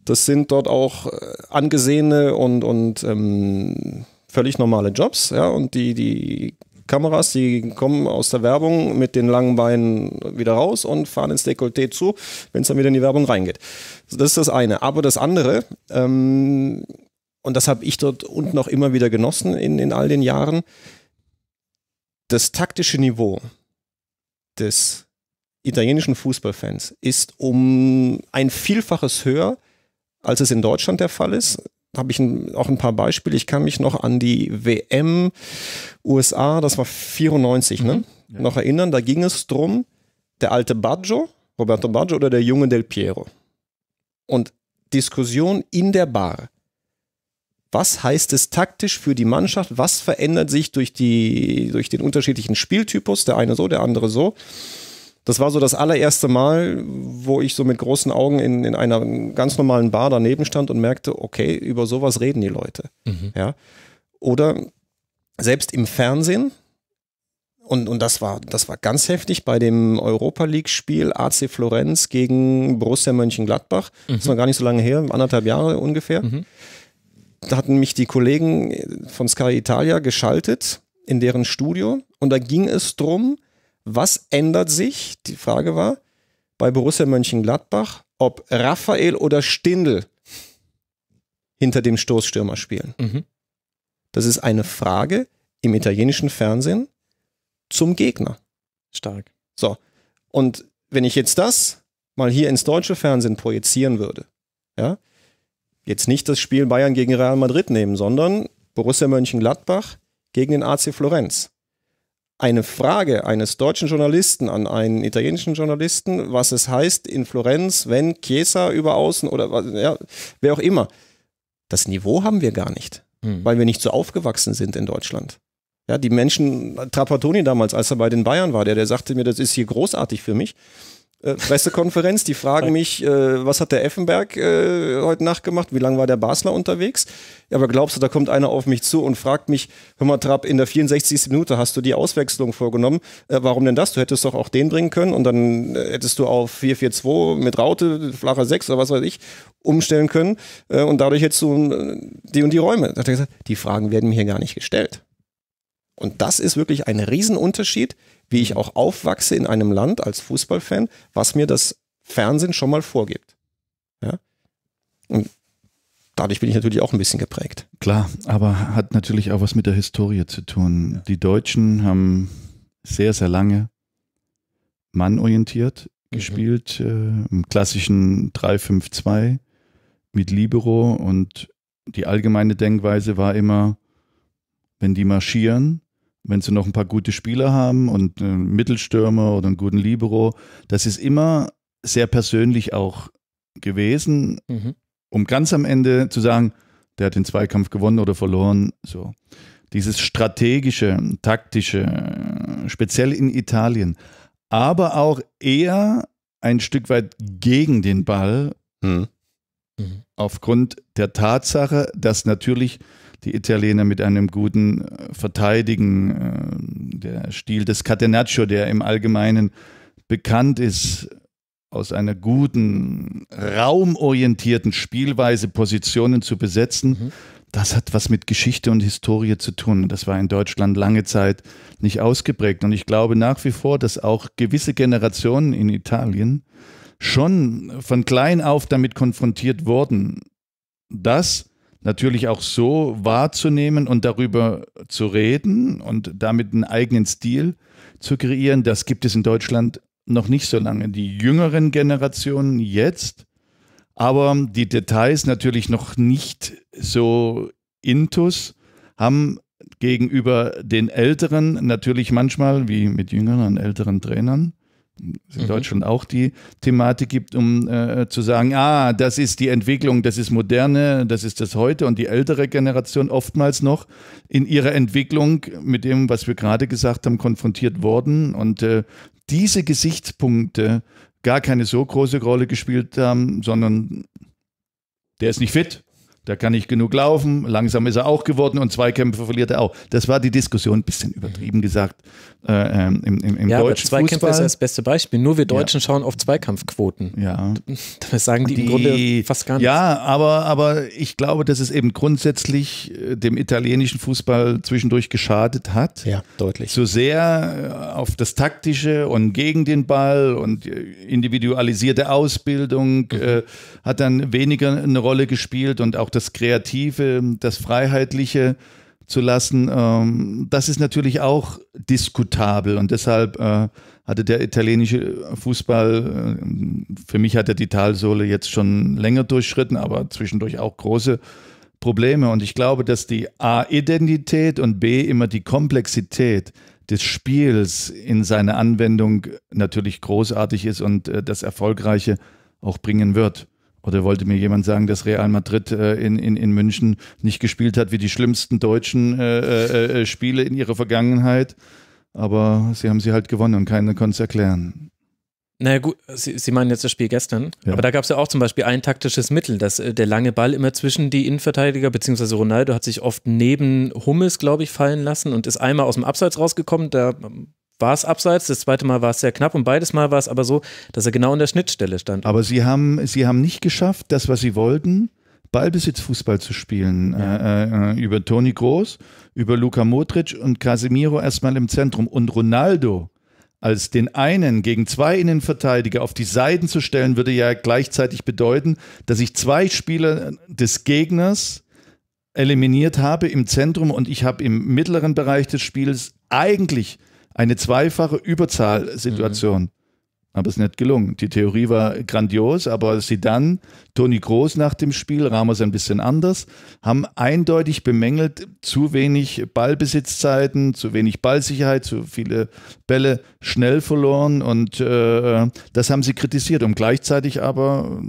das sind dort auch äh, angesehene und, und ähm, völlig normale Jobs, ja, und die, die Kameras, die kommen aus der Werbung mit den langen Beinen wieder raus und fahren ins Dekolleté zu, wenn es dann wieder in die Werbung reingeht. Das ist das eine. Aber das andere, ähm, und das habe ich dort unten auch immer wieder genossen in, in all den Jahren, das taktische Niveau des italienischen Fußballfans ist um ein Vielfaches höher, als es in Deutschland der Fall ist habe ich ein, auch ein paar Beispiele. Ich kann mich noch an die WM USA, das war 94, ne? mhm. ne? Ja. Noch erinnern, da ging es drum, der alte Baggio, Roberto Baggio oder der junge Del Piero. Und Diskussion in der Bar. Was heißt es taktisch für die Mannschaft? Was verändert sich durch, die, durch den unterschiedlichen Spieltypus? Der eine so, der andere so das war so das allererste Mal, wo ich so mit großen Augen in, in einer ganz normalen Bar daneben stand und merkte, okay, über sowas reden die Leute. Mhm. Ja? Oder selbst im Fernsehen, und, und das, war, das war ganz heftig bei dem Europa League-Spiel AC Florenz gegen Borussia Mönchengladbach. Mhm. Das war gar nicht so lange her, anderthalb Jahre ungefähr. Mhm. Da hatten mich die Kollegen von Sky Italia geschaltet in deren Studio und da ging es drum, was ändert sich? Die Frage war bei Borussia Mönchengladbach, ob Raphael oder Stindl hinter dem Stoßstürmer spielen. Mhm. Das ist eine Frage im italienischen Fernsehen zum Gegner. Stark. So. Und wenn ich jetzt das mal hier ins deutsche Fernsehen projizieren würde, ja, jetzt nicht das Spiel Bayern gegen Real Madrid nehmen, sondern Borussia Mönchengladbach gegen den AC Florenz eine Frage eines deutschen Journalisten an einen italienischen Journalisten, was es heißt in Florenz, wenn Chiesa über außen oder ja, wer auch immer. Das Niveau haben wir gar nicht, hm. weil wir nicht so aufgewachsen sind in Deutschland. Ja, die Menschen, Trapattoni damals, als er bei den Bayern war, der, der sagte mir, das ist hier großartig für mich. Pressekonferenz. Äh, die fragen mich, äh, was hat der Effenberg äh, heute Nacht gemacht? Wie lange war der Basler unterwegs? Ja, aber glaubst du, da kommt einer auf mich zu und fragt mich, hör mal, Trapp, in der 64. Minute hast du die Auswechslung vorgenommen. Äh, warum denn das? Du hättest doch auch den bringen können und dann äh, hättest du auf 4-4-2 mit Raute, flacher 6 oder was weiß ich, umstellen können und dadurch hättest du die und die Räume. Da hat er gesagt, die Fragen werden mir hier gar nicht gestellt. Und das ist wirklich ein Riesenunterschied wie ich auch aufwachse in einem Land als Fußballfan, was mir das Fernsehen schon mal vorgibt. Ja? Und dadurch bin ich natürlich auch ein bisschen geprägt. Klar, aber hat natürlich auch was mit der Historie zu tun. Die Deutschen haben sehr, sehr lange mannorientiert mhm. gespielt, äh, im klassischen 3-5-2 mit Libero und die allgemeine Denkweise war immer, wenn die marschieren, wenn sie noch ein paar gute Spieler haben und einen Mittelstürmer oder einen guten Libero, das ist immer sehr persönlich auch gewesen, mhm. um ganz am Ende zu sagen, der hat den Zweikampf gewonnen oder verloren. So. Dieses strategische, taktische, speziell in Italien, aber auch eher ein Stück weit gegen den Ball, mhm. Mhm. aufgrund der Tatsache, dass natürlich die Italiener mit einem guten äh, Verteidigen. Äh, der Stil des Catenaccio, der im Allgemeinen bekannt ist, aus einer guten, raumorientierten Spielweise Positionen zu besetzen, mhm. das hat was mit Geschichte und Historie zu tun. Das war in Deutschland lange Zeit nicht ausgeprägt. Und ich glaube nach wie vor, dass auch gewisse Generationen in Italien schon von klein auf damit konfrontiert wurden, dass natürlich auch so wahrzunehmen und darüber zu reden und damit einen eigenen Stil zu kreieren, das gibt es in Deutschland noch nicht so lange. Die jüngeren Generationen jetzt, aber die Details natürlich noch nicht so intus, haben gegenüber den Älteren natürlich manchmal, wie mit jüngeren und älteren Trainern, es in mhm. Deutschland auch die Thematik gibt, um äh, zu sagen, ah, das ist die Entwicklung, das ist moderne, das ist das heute und die ältere Generation oftmals noch in ihrer Entwicklung mit dem, was wir gerade gesagt haben, konfrontiert worden und äh, diese Gesichtspunkte gar keine so große Rolle gespielt haben, sondern der ist nicht fit, der kann nicht genug laufen, langsam ist er auch geworden und Zweikämpfe verliert er auch. Das war die Diskussion, ein bisschen übertrieben gesagt, äh, ähm, im, im, im ja, deutschen aber Zweikämpfe Fußball. ist das beste Beispiel. Nur wir Deutschen ja. schauen auf Zweikampfquoten. Ja. Das sagen die, die, im Grunde fast gar nicht. Ja, aber, aber ich glaube, dass es eben grundsätzlich äh, dem italienischen Fußball zwischendurch geschadet hat. Ja, deutlich. so sehr äh, auf das Taktische und gegen den Ball und äh, individualisierte Ausbildung mhm. äh, hat dann weniger eine Rolle gespielt und auch das Kreative, das Freiheitliche zu lassen, ähm, das ist natürlich auch diskutabel und deshalb äh, hatte der italienische Fußball, äh, für mich hat er die Talsohle jetzt schon länger durchschritten, aber zwischendurch auch große Probleme und ich glaube, dass die A Identität und B immer die Komplexität des Spiels in seiner Anwendung natürlich großartig ist und äh, das Erfolgreiche auch bringen wird. Oder wollte mir jemand sagen, dass Real Madrid äh, in, in, in München nicht gespielt hat wie die schlimmsten deutschen äh, äh, äh Spiele in ihrer Vergangenheit? Aber sie haben sie halt gewonnen und keiner konnte es erklären. Naja, gut, Sie, Sie meinen jetzt das Spiel gestern. Ja. Aber da gab es ja auch zum Beispiel ein taktisches Mittel, dass äh, der lange Ball immer zwischen die Innenverteidiger, beziehungsweise Ronaldo hat sich oft neben Hummels, glaube ich, fallen lassen und ist einmal aus dem Abseits rausgekommen. Da ähm, war es abseits, das zweite Mal war es sehr knapp und beides Mal war es aber so, dass er genau an der Schnittstelle stand. Aber sie haben, sie haben nicht geschafft, das, was sie wollten, Ballbesitzfußball zu spielen. Ja. Äh, äh, über Toni Groß, über Luka Modric und Casemiro erstmal im Zentrum und Ronaldo als den einen gegen zwei Innenverteidiger auf die Seiten zu stellen, würde ja gleichzeitig bedeuten, dass ich zwei Spieler des Gegners eliminiert habe im Zentrum und ich habe im mittleren Bereich des Spiels eigentlich eine zweifache Überzahlsituation. Mhm. Aber es ist nicht gelungen. Die Theorie war grandios, aber sie dann, Toni Groß nach dem Spiel, Ramos ein bisschen anders, haben eindeutig bemängelt, zu wenig Ballbesitzzeiten, zu wenig Ballsicherheit, zu viele Bälle schnell verloren und äh, das haben sie kritisiert. Und gleichzeitig aber,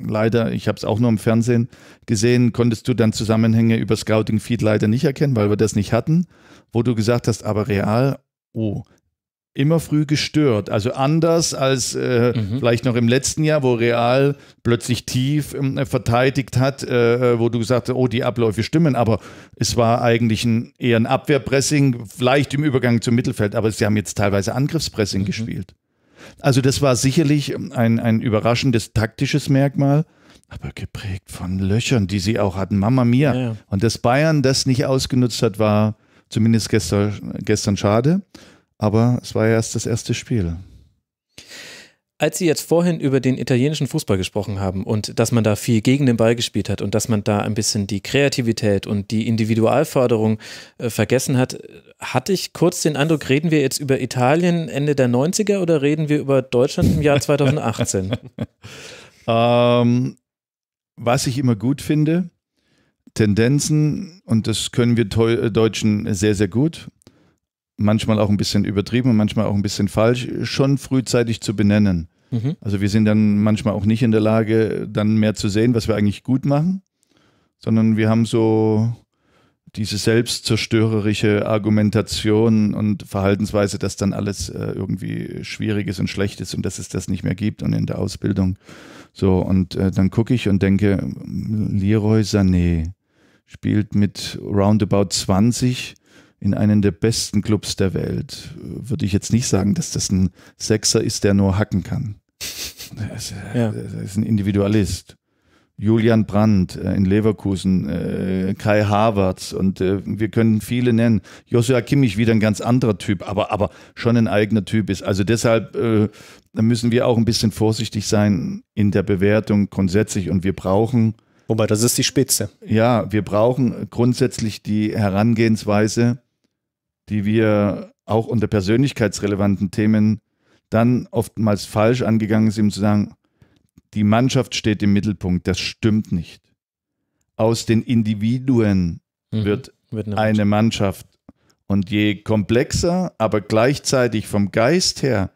leider, ich habe es auch nur im Fernsehen gesehen, konntest du dann Zusammenhänge über Scouting-Feed leider nicht erkennen, weil wir das nicht hatten, wo du gesagt hast, aber real, oh, immer früh gestört. Also anders als äh, mhm. vielleicht noch im letzten Jahr, wo Real plötzlich tief äh, verteidigt hat, äh, äh, wo du gesagt hast, oh, die Abläufe stimmen, aber es war eigentlich ein, eher ein Abwehrpressing, vielleicht im Übergang zum Mittelfeld, aber sie haben jetzt teilweise Angriffspressing mhm. gespielt. Also das war sicherlich ein, ein überraschendes taktisches Merkmal, aber geprägt von Löchern, die sie auch hatten. Mama mia. Ja, ja. Und dass Bayern das nicht ausgenutzt hat, war Zumindest gestern, gestern schade, aber es war ja erst das erste Spiel. Als Sie jetzt vorhin über den italienischen Fußball gesprochen haben und dass man da viel gegen den Ball gespielt hat und dass man da ein bisschen die Kreativität und die Individualförderung äh, vergessen hat, hatte ich kurz den Eindruck, reden wir jetzt über Italien Ende der 90er oder reden wir über Deutschland im Jahr 2018? ähm, was ich immer gut finde, Tendenzen, und das können wir äh, Deutschen sehr, sehr gut, manchmal auch ein bisschen übertrieben und manchmal auch ein bisschen falsch, schon frühzeitig zu benennen. Mhm. Also wir sind dann manchmal auch nicht in der Lage, dann mehr zu sehen, was wir eigentlich gut machen, sondern wir haben so diese selbstzerstörerische Argumentation und Verhaltensweise, dass dann alles äh, irgendwie schwierig ist und schlecht ist und dass es das nicht mehr gibt und in der Ausbildung. So, und äh, dann gucke ich und denke, Leroy Sané, spielt mit roundabout 20 in einen der besten Clubs der Welt, würde ich jetzt nicht sagen, dass das ein Sechser ist, der nur hacken kann. Er ist, äh, ja. ist, ein Individualist. Julian Brandt äh, in Leverkusen, äh, Kai Havertz und wir können viele nennen. Joshua Kimmich wieder ein ganz anderer Typ, aber, aber schon ein eigener Typ ist. Also deshalb müssen wir auch ein bisschen vorsichtig sein in der Bewertung grundsätzlich und wir brauchen Wobei, das ist die Spitze. Ja, wir brauchen grundsätzlich die Herangehensweise, die wir auch unter persönlichkeitsrelevanten Themen dann oftmals falsch angegangen sind, zu sagen, die Mannschaft steht im Mittelpunkt. Das stimmt nicht. Aus den Individuen mhm. wird, wird eine, Mannschaft. eine Mannschaft. Und je komplexer, aber gleichzeitig vom Geist her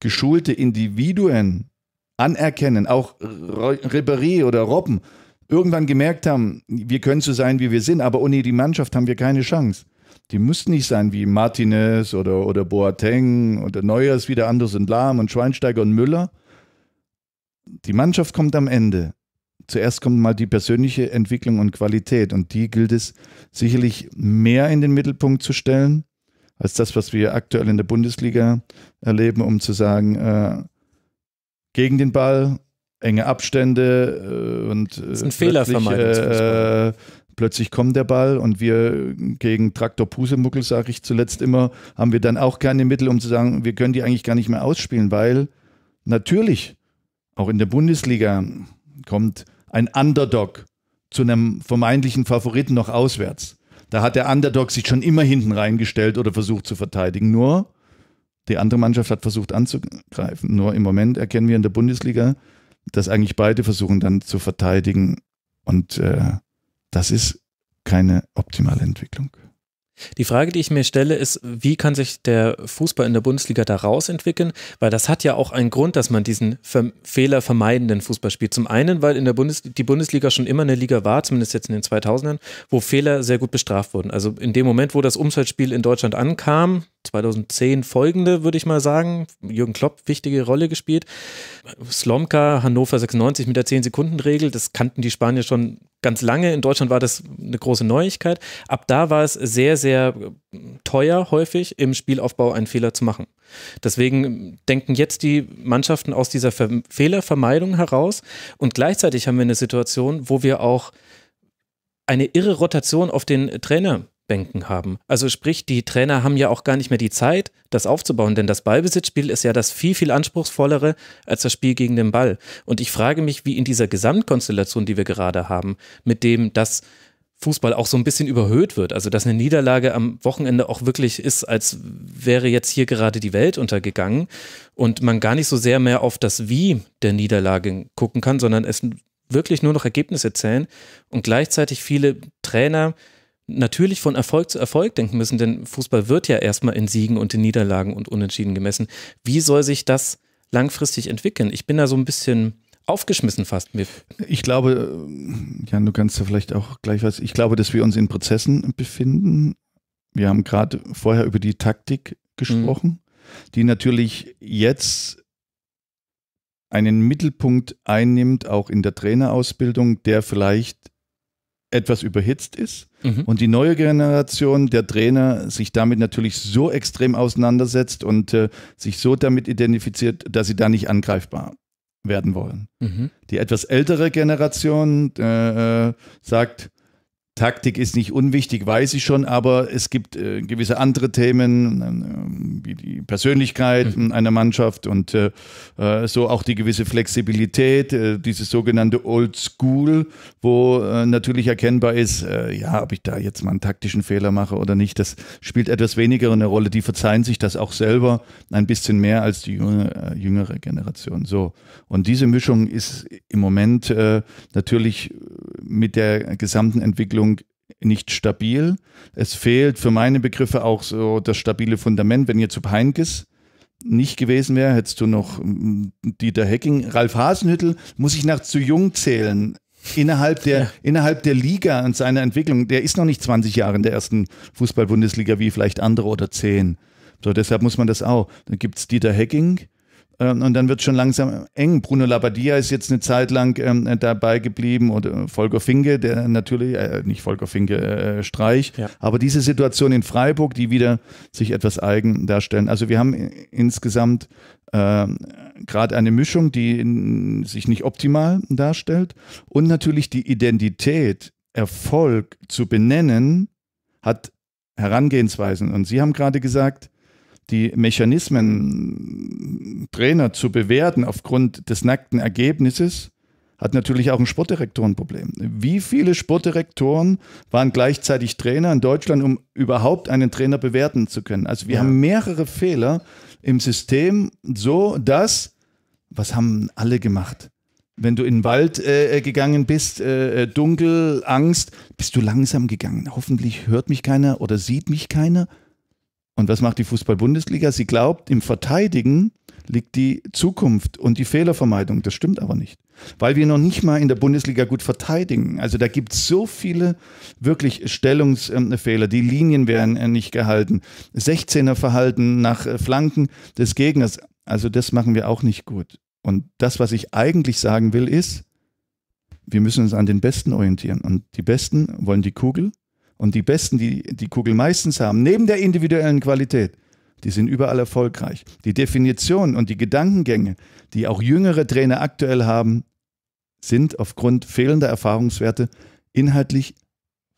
geschulte Individuen anerkennen, auch Ribéry oder Robben, irgendwann gemerkt haben, wir können so sein, wie wir sind, aber ohne die Mannschaft haben wir keine Chance. Die müssten nicht sein wie Martinez oder, oder Boateng oder Neuers, wieder Anders und Lahm und Schweinsteiger und Müller. Die Mannschaft kommt am Ende. Zuerst kommt mal die persönliche Entwicklung und Qualität und die gilt es sicherlich mehr in den Mittelpunkt zu stellen, als das, was wir aktuell in der Bundesliga erleben, um zu sagen, äh, gegen den Ball enge Abstände äh, und äh, das ist ein Fehler vermeiden. Äh, plötzlich kommt der Ball und wir gegen Traktor Pusemuckel, sage ich zuletzt immer, haben wir dann auch keine Mittel, um zu sagen, wir können die eigentlich gar nicht mehr ausspielen, weil natürlich auch in der Bundesliga kommt ein Underdog zu einem vermeintlichen Favoriten noch auswärts. Da hat der Underdog sich schon immer hinten reingestellt oder versucht zu verteidigen. Nur die andere Mannschaft hat versucht anzugreifen. Nur im Moment erkennen wir in der Bundesliga, dass eigentlich beide versuchen dann zu verteidigen und äh, das ist keine optimale Entwicklung. Die Frage, die ich mir stelle, ist, wie kann sich der Fußball in der Bundesliga daraus entwickeln? Weil das hat ja auch einen Grund, dass man diesen Ver Fehler vermeidenden Fußball spielt. Zum einen, weil in der Bundes die Bundesliga schon immer eine Liga war, zumindest jetzt in den 2000ern, wo Fehler sehr gut bestraft wurden. Also in dem Moment, wo das Umschaltspiel in Deutschland ankam, 2010 folgende, würde ich mal sagen. Jürgen Klopp, wichtige Rolle gespielt. Slomka, Hannover 96 mit der 10-Sekunden-Regel, das kannten die Spanier schon ganz lange. In Deutschland war das eine große Neuigkeit. Ab da war es sehr, sehr äh, teuer, häufig im Spielaufbau einen Fehler zu machen. Deswegen ähm, denken jetzt die Mannschaften aus dieser Ver Fehlervermeidung heraus. Und gleichzeitig haben wir eine Situation, wo wir auch eine irre Rotation auf den Trainer Bänken haben. Also sprich, die Trainer haben ja auch gar nicht mehr die Zeit, das aufzubauen, denn das Ballbesitzspiel ist ja das viel, viel anspruchsvollere als das Spiel gegen den Ball. Und ich frage mich, wie in dieser Gesamtkonstellation, die wir gerade haben, mit dem, dass Fußball auch so ein bisschen überhöht wird. Also, dass eine Niederlage am Wochenende auch wirklich ist, als wäre jetzt hier gerade die Welt untergegangen und man gar nicht so sehr mehr auf das Wie der Niederlage gucken kann, sondern es wirklich nur noch Ergebnisse zählen und gleichzeitig viele Trainer natürlich von Erfolg zu Erfolg denken müssen, denn Fußball wird ja erstmal in Siegen und in Niederlagen und Unentschieden gemessen. Wie soll sich das langfristig entwickeln? Ich bin da so ein bisschen aufgeschmissen fast. Ich glaube, äh, Jan, du kannst ja vielleicht auch gleich was. Ich glaube, dass wir uns in Prozessen befinden. Wir haben gerade vorher über die Taktik gesprochen, mhm. die natürlich jetzt einen Mittelpunkt einnimmt, auch in der Trainerausbildung, der vielleicht etwas überhitzt ist, Mhm. Und die neue Generation der Trainer sich damit natürlich so extrem auseinandersetzt und äh, sich so damit identifiziert, dass sie da nicht angreifbar werden wollen. Mhm. Die etwas ältere Generation äh, äh sagt, Taktik ist nicht unwichtig, weiß ich schon, aber es gibt äh, gewisse andere Themen, äh, wie die Persönlichkeit mhm. einer Mannschaft und äh, äh so auch die gewisse Flexibilität, äh, dieses sogenannte Old School, wo äh, natürlich erkennbar ist, ja, ob ich da jetzt mal einen taktischen Fehler mache oder nicht, das spielt etwas weniger eine Rolle. Die verzeihen sich das auch selber ein bisschen mehr als die junge, jüngere Generation. So. Und diese Mischung ist im Moment natürlich mit der gesamten Entwicklung nicht stabil. Es fehlt für meine Begriffe auch so das stabile Fundament. Wenn ihr zu Peinkes nicht gewesen wäre, hättest du noch mm, Dieter Hecking. Ralf Hasenhüttel muss ich nach zu jung zählen. Innerhalb der, ja. innerhalb der Liga und seiner Entwicklung, der ist noch nicht 20 Jahre in der ersten Fußball-Bundesliga wie vielleicht andere oder 10. So, deshalb muss man das auch. Dann gibt es Dieter Hecking, ähm, und dann wird schon langsam eng. Bruno Labbadia ist jetzt eine Zeit lang ähm, dabei geblieben oder Volker Finke, der natürlich, äh, nicht Volker Finke, äh, Streich. Ja. Aber diese Situation in Freiburg, die wieder sich etwas eigen darstellen. Also wir haben insgesamt äh, gerade eine Mischung, die in, sich nicht optimal darstellt. Und natürlich die Identität, Erfolg zu benennen, hat Herangehensweisen. Und Sie haben gerade gesagt, die Mechanismen, Trainer zu bewerten aufgrund des nackten Ergebnisses, hat natürlich auch ein Sportdirektorenproblem. Wie viele Sportdirektoren waren gleichzeitig Trainer in Deutschland, um überhaupt einen Trainer bewerten zu können? Also wir ja. haben mehrere Fehler im System, so dass, was haben alle gemacht? Wenn du in den Wald äh, äh gegangen bist, äh, äh dunkel, Angst, bist du langsam gegangen. Hoffentlich hört mich keiner oder sieht mich keiner. Und was macht die Fußball-Bundesliga? Sie glaubt, im Verteidigen liegt die Zukunft und die Fehlervermeidung. Das stimmt aber nicht, weil wir noch nicht mal in der Bundesliga gut verteidigen. Also da gibt es so viele wirklich Stellungsfehler. Die Linien werden nicht gehalten. 16er Verhalten nach Flanken des Gegners. Also das machen wir auch nicht gut. Und das, was ich eigentlich sagen will, ist, wir müssen uns an den Besten orientieren. Und die Besten wollen die Kugel und die Besten, die die Kugel meistens haben, neben der individuellen Qualität, die sind überall erfolgreich. Die Definition und die Gedankengänge, die auch jüngere Trainer aktuell haben, sind aufgrund fehlender Erfahrungswerte inhaltlich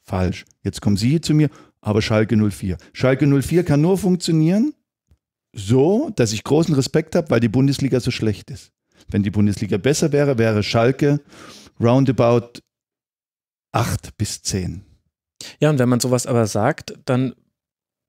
falsch. Jetzt kommen Sie zu mir, aber Schalke 04. Schalke 04 kann nur funktionieren so, dass ich großen Respekt habe, weil die Bundesliga so schlecht ist. Wenn die Bundesliga besser wäre, wäre Schalke roundabout 8 bis 10. Ja, und wenn man sowas aber sagt, dann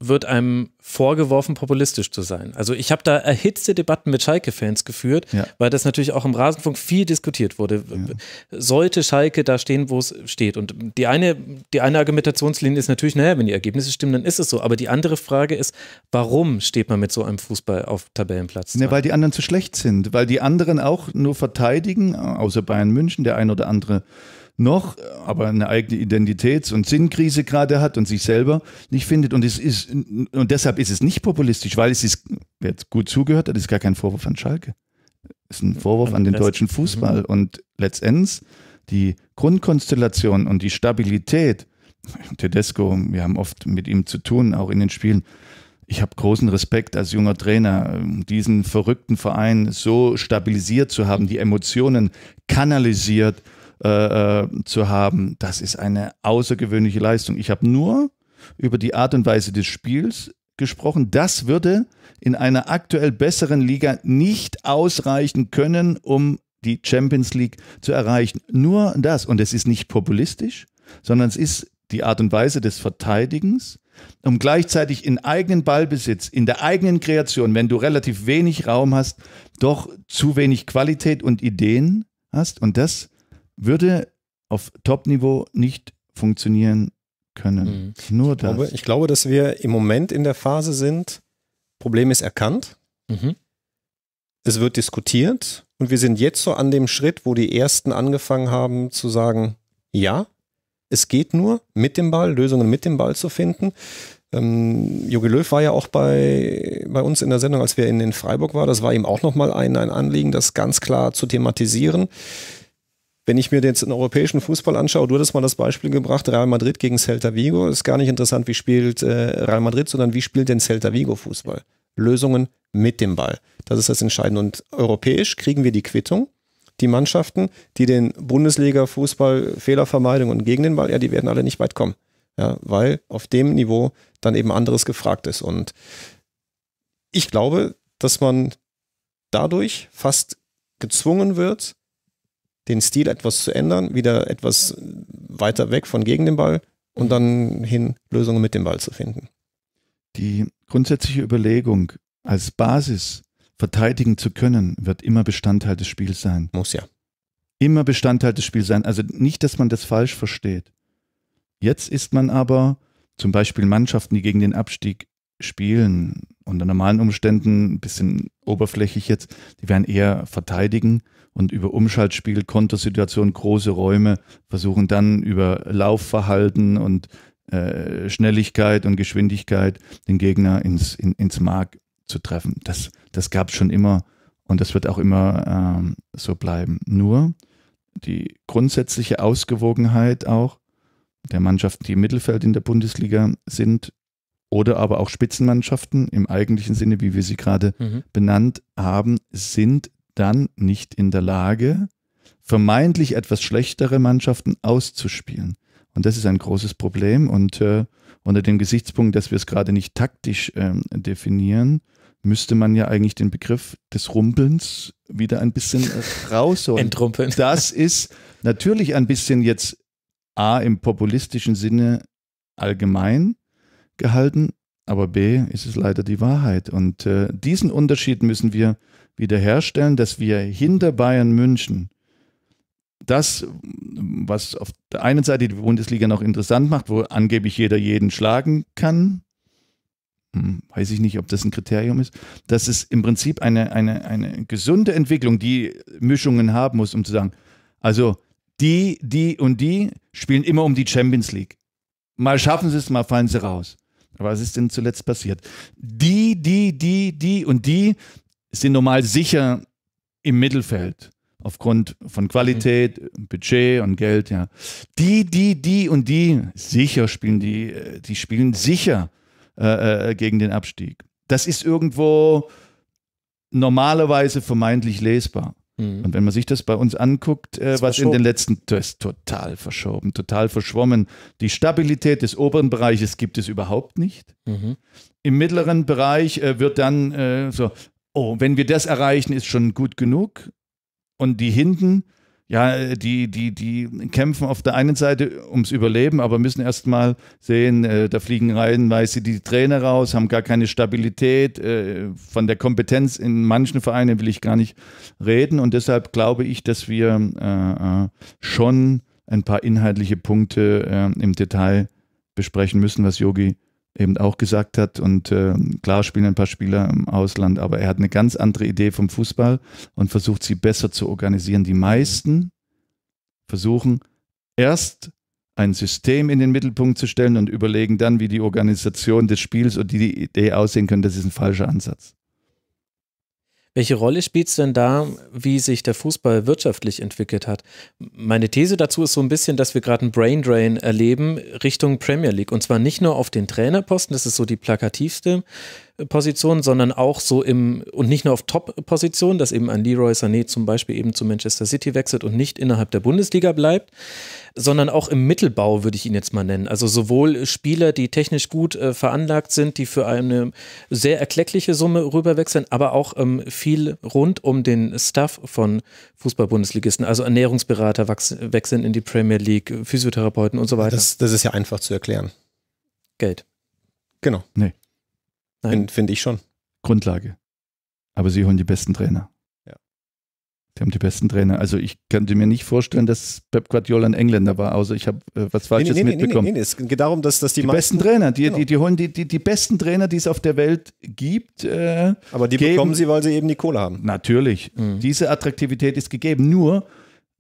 wird einem vorgeworfen, populistisch zu sein. Also ich habe da erhitzte Debatten mit Schalke-Fans geführt, ja. weil das natürlich auch im Rasenfunk viel diskutiert wurde. Ja. Sollte Schalke da stehen, wo es steht? Und die eine, die eine Argumentationslinie ist natürlich, naja, wenn die Ergebnisse stimmen, dann ist es so. Aber die andere Frage ist, warum steht man mit so einem Fußball auf Tabellenplatz? Ja, weil die anderen zu schlecht sind, weil die anderen auch nur verteidigen, außer Bayern München, der ein oder andere noch, aber eine eigene Identitäts- und Sinnkrise gerade hat und sich selber nicht findet. Und es ist, und deshalb ist es nicht populistisch, weil es ist, wer jetzt gut zugehört hat, ist gar kein Vorwurf an Schalke. Es ist ein Vorwurf an den deutschen Fußball. Mhm. Und letztendlich die Grundkonstellation und die Stabilität, Tedesco, wir haben oft mit ihm zu tun, auch in den Spielen. Ich habe großen Respekt als junger Trainer, diesen verrückten Verein so stabilisiert zu haben, die Emotionen kanalisiert äh, äh, zu haben, das ist eine außergewöhnliche Leistung. Ich habe nur über die Art und Weise des Spiels gesprochen. Das würde in einer aktuell besseren Liga nicht ausreichen können, um die Champions League zu erreichen. Nur das. Und es ist nicht populistisch, sondern es ist die Art und Weise des Verteidigens, um gleichzeitig in eigenen Ballbesitz, in der eigenen Kreation, wenn du relativ wenig Raum hast, doch zu wenig Qualität und Ideen hast. Und das würde auf Top-Niveau nicht funktionieren können. Mhm. Nur ich das. Glaube, ich glaube, dass wir im Moment in der Phase sind, Problem ist erkannt, mhm. es wird diskutiert und wir sind jetzt so an dem Schritt, wo die Ersten angefangen haben zu sagen, ja, es geht nur mit dem Ball, Lösungen mit dem Ball zu finden. Ähm, Jogi Löw war ja auch bei, bei uns in der Sendung, als wir in, in Freiburg waren. Das war ihm auch nochmal ein, ein Anliegen, das ganz klar zu thematisieren. Wenn ich mir jetzt den europäischen Fußball anschaue, du hattest mal das Beispiel gebracht, Real Madrid gegen Celta Vigo. Ist gar nicht interessant, wie spielt äh, Real Madrid, sondern wie spielt denn Celta Vigo Fußball? Lösungen mit dem Ball. Das ist das Entscheidende. Und europäisch kriegen wir die Quittung. Die Mannschaften, die den Bundesliga-Fußball Fehlervermeidung und gegen den Ball, ja, die werden alle nicht weit kommen. Ja, weil auf dem Niveau dann eben anderes gefragt ist. Und ich glaube, dass man dadurch fast gezwungen wird, den Stil etwas zu ändern, wieder etwas weiter weg von gegen den Ball und mhm. dann hin Lösungen mit dem Ball zu finden. Die grundsätzliche Überlegung, als Basis verteidigen zu können, wird immer Bestandteil des Spiels sein. Muss ja. Immer Bestandteil des Spiels sein. Also nicht, dass man das falsch versteht. Jetzt ist man aber zum Beispiel Mannschaften, die gegen den Abstieg spielen. Unter normalen Umständen, ein bisschen oberflächlich jetzt, die werden eher verteidigen und über Umschaltspiel, Kontersituation, große Räume versuchen dann über Laufverhalten und äh, Schnelligkeit und Geschwindigkeit den Gegner ins, in, ins Mark zu treffen. Das, das gab es schon immer und das wird auch immer ähm, so bleiben. Nur die grundsätzliche Ausgewogenheit auch der Mannschaften, die im Mittelfeld in der Bundesliga sind, oder aber auch Spitzenmannschaften im eigentlichen Sinne, wie wir sie gerade mhm. benannt haben, sind dann nicht in der Lage, vermeintlich etwas schlechtere Mannschaften auszuspielen. Und das ist ein großes Problem. Und äh, unter dem Gesichtspunkt, dass wir es gerade nicht taktisch ähm, definieren, müsste man ja eigentlich den Begriff des Rumpelns wieder ein bisschen äh, rausholen. Entrumpeln. Das ist natürlich ein bisschen jetzt A im populistischen Sinne allgemein, gehalten, aber B ist es leider die Wahrheit. Und äh, diesen Unterschied müssen wir wiederherstellen, dass wir hinter Bayern München das, was auf der einen Seite die Bundesliga noch interessant macht, wo angeblich jeder jeden schlagen kann, hm, weiß ich nicht, ob das ein Kriterium ist, dass es im Prinzip eine, eine, eine gesunde Entwicklung, die Mischungen haben muss, um zu sagen, also die, die und die spielen immer um die Champions League. Mal schaffen sie es, mal fallen sie raus. Was ist denn zuletzt passiert? Die, die, die, die und die sind normal sicher im Mittelfeld aufgrund von Qualität, Budget und Geld, ja. Die, die, die und die sicher spielen die, die spielen sicher äh, äh gegen den Abstieg. Das ist irgendwo normalerweise vermeintlich lesbar. Mhm. Und wenn man sich das bei uns anguckt, äh, was in den letzten, das ist total verschoben, total verschwommen. Die Stabilität des oberen Bereiches gibt es überhaupt nicht. Mhm. Im mittleren Bereich äh, wird dann äh, so, oh, wenn wir das erreichen, ist schon gut genug. Und die hinten, ja, äh, die, die, die kämpfen auf der einen Seite ums Überleben, aber müssen erstmal sehen, äh, da fliegen reihenweise die Trainer raus, haben gar keine Stabilität. Äh, von der Kompetenz in manchen Vereinen will ich gar nicht reden. Und deshalb glaube ich, dass wir äh, äh schon ein paar inhaltliche Punkte äh, im Detail besprechen müssen, was Yogi eben auch gesagt hat. Und äh, klar spielen ein paar Spieler im Ausland, aber er hat eine ganz andere Idee vom Fußball und versucht sie besser zu organisieren. Die meisten versuchen erst ein System in den Mittelpunkt zu stellen und überlegen dann, wie die Organisation des Spiels und die Idee aussehen können. Das ist ein falscher Ansatz. Welche Rolle spielt es denn da, wie sich der Fußball wirtschaftlich entwickelt hat? Meine These dazu ist so ein bisschen, dass wir gerade einen Braindrain erleben Richtung Premier League. Und zwar nicht nur auf den Trainerposten, das ist so die plakativste Position, sondern auch so im und nicht nur auf Top-Position, dass eben ein Leroy Sané zum Beispiel eben zu Manchester City wechselt und nicht innerhalb der Bundesliga bleibt, sondern auch im Mittelbau würde ich ihn jetzt mal nennen. Also sowohl Spieler, die technisch gut äh, veranlagt sind, die für eine sehr erkleckliche Summe rüberwechseln, aber auch ähm, viel rund um den Staff von Fußball-Bundesligisten, also Ernährungsberater wechseln in die Premier League, Physiotherapeuten und so weiter. Das, das ist ja einfach zu erklären. Geld. Genau. Nee. Finde ich schon. Grundlage. Aber sie holen die besten Trainer. Ja. Die haben die besten Trainer. Also ich könnte mir nicht vorstellen, dass Pep Guardiola ein Engländer war, außer ich habe äh, was Falsches nee, nee, nee, mitbekommen. es geht darum, dass, dass die, die meisten, besten Trainer, die, genau. die, die holen die, die, die besten Trainer, die es auf der Welt gibt. Äh, Aber die geben. bekommen sie, weil sie eben die Kohle haben. Natürlich. Mhm. Diese Attraktivität ist gegeben. Nur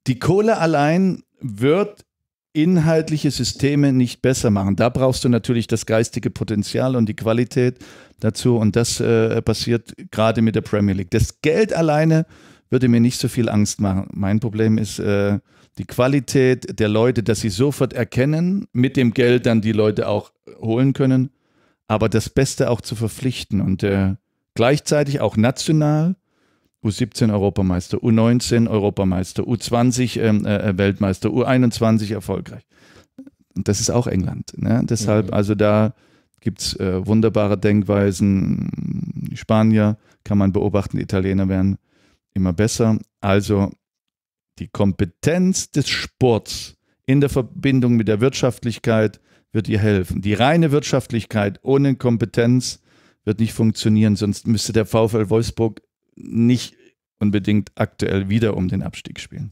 die Kohle allein wird inhaltliche Systeme nicht besser machen. Da brauchst du natürlich das geistige Potenzial und die Qualität dazu. Und das äh, passiert gerade mit der Premier League. Das Geld alleine würde mir nicht so viel Angst machen. Mein Problem ist äh, die Qualität der Leute, dass sie sofort erkennen, mit dem Geld dann die Leute auch holen können, aber das Beste auch zu verpflichten und äh, gleichzeitig auch national U17 Europameister, U19 Europameister, U20 ähm, äh, äh, Weltmeister, U21 erfolgreich. Und das ist auch England. Ne? Deshalb, mhm. also da gibt es äh, wunderbare Denkweisen. Die Spanier kann man beobachten, die Italiener werden immer besser. Also die Kompetenz des Sports in der Verbindung mit der Wirtschaftlichkeit wird ihr helfen. Die reine Wirtschaftlichkeit ohne Kompetenz wird nicht funktionieren, sonst müsste der VfL Wolfsburg nicht unbedingt aktuell wieder um den Abstieg spielen.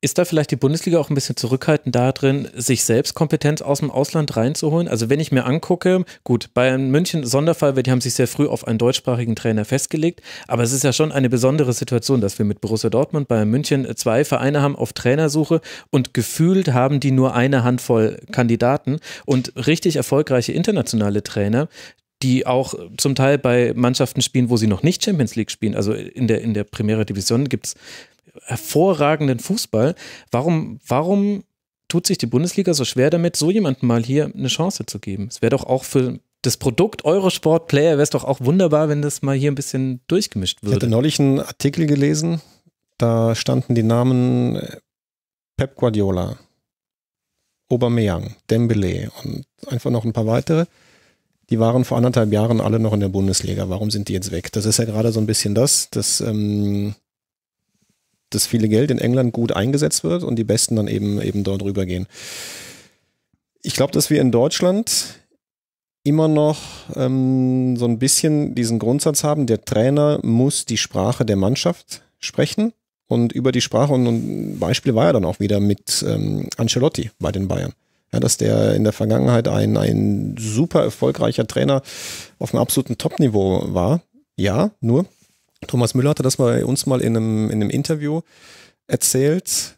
Ist da vielleicht die Bundesliga auch ein bisschen zurückhaltend darin, sich selbst Kompetenz aus dem Ausland reinzuholen? Also wenn ich mir angucke, gut, Bayern München Sonderfall, weil die haben sich sehr früh auf einen deutschsprachigen Trainer festgelegt, aber es ist ja schon eine besondere Situation, dass wir mit Borussia Dortmund, Bayern München zwei Vereine haben auf Trainersuche und gefühlt haben die nur eine Handvoll Kandidaten und richtig erfolgreiche internationale Trainer, die auch äh, zum Teil bei Mannschaften spielen, wo sie noch nicht Champions League spielen. Also in der, in der Primera Division gibt es hervorragenden Fußball. Warum, warum tut sich die Bundesliga so schwer damit, so jemandem mal hier eine Chance zu geben? Es wäre doch auch für das Produkt Eurosport Player wäre es doch auch wunderbar, wenn das mal hier ein bisschen durchgemischt würde. Ich hatte neulich einen Artikel gelesen, da standen die Namen äh, Pep Guardiola, Aubameyang, Dembele und einfach noch ein paar weitere die waren vor anderthalb Jahren alle noch in der Bundesliga. Warum sind die jetzt weg? Das ist ja gerade so ein bisschen das, dass, ähm, dass viele Geld in England gut eingesetzt wird und die Besten dann eben, eben dort rübergehen. Ich glaube, dass wir in Deutschland immer noch ähm, so ein bisschen diesen Grundsatz haben, der Trainer muss die Sprache der Mannschaft sprechen. Und über die Sprache und ein Beispiel war ja dann auch wieder mit ähm, Ancelotti bei den Bayern. Ja, dass der in der Vergangenheit ein, ein super erfolgreicher Trainer auf einem absoluten Top-Niveau war. Ja, nur Thomas Müller hatte das bei uns mal in einem, in einem Interview erzählt.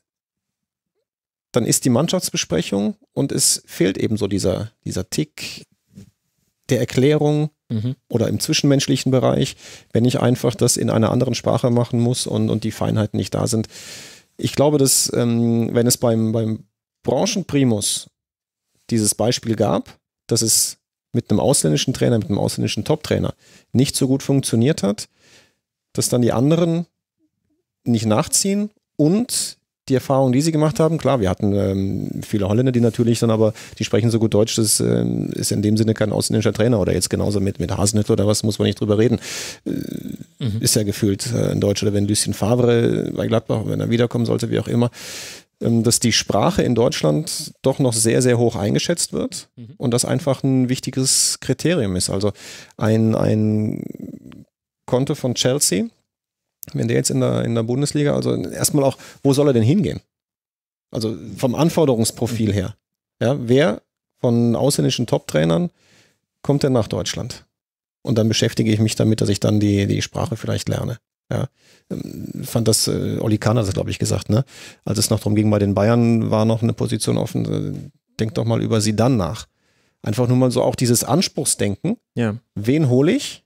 Dann ist die Mannschaftsbesprechung und es fehlt eben so dieser, dieser Tick der Erklärung, Mhm. oder im zwischenmenschlichen Bereich, wenn ich einfach das in einer anderen Sprache machen muss und, und die Feinheiten nicht da sind. Ich glaube, dass ähm, wenn es beim, beim Branchenprimus dieses Beispiel gab, dass es mit einem ausländischen Trainer, mit einem ausländischen Top-Trainer nicht so gut funktioniert hat, dass dann die anderen nicht nachziehen und die Erfahrung, die sie gemacht haben, klar, wir hatten ähm, viele Holländer, die natürlich dann aber, die sprechen so gut Deutsch, das ähm, ist in dem Sinne kein ausländischer Trainer oder jetzt genauso mit, mit Hasenhüttl oder was, muss man nicht drüber reden. Äh, mhm. Ist ja gefühlt äh, ein Deutscher, oder wenn Lucien Favre bei Gladbach, wenn er wiederkommen sollte, wie auch immer, ähm, dass die Sprache in Deutschland doch noch sehr, sehr hoch eingeschätzt wird mhm. und das einfach ein wichtiges Kriterium ist. Also ein, ein Konto von Chelsea, wenn der jetzt in der, in der Bundesliga, also erstmal auch, wo soll er denn hingehen? Also vom Anforderungsprofil her. Ja, wer von ausländischen Top-Trainern kommt denn nach Deutschland? Und dann beschäftige ich mich damit, dass ich dann die, die Sprache vielleicht lerne. Ja, ähm, fand das, äh, Olli Kahn hat das, glaube ich, gesagt, ne? Als es noch darum ging, bei den Bayern war noch eine Position offen. Äh, denk doch mal über sie dann nach. Einfach nur mal so auch dieses Anspruchsdenken. Ja. Wen hole ich?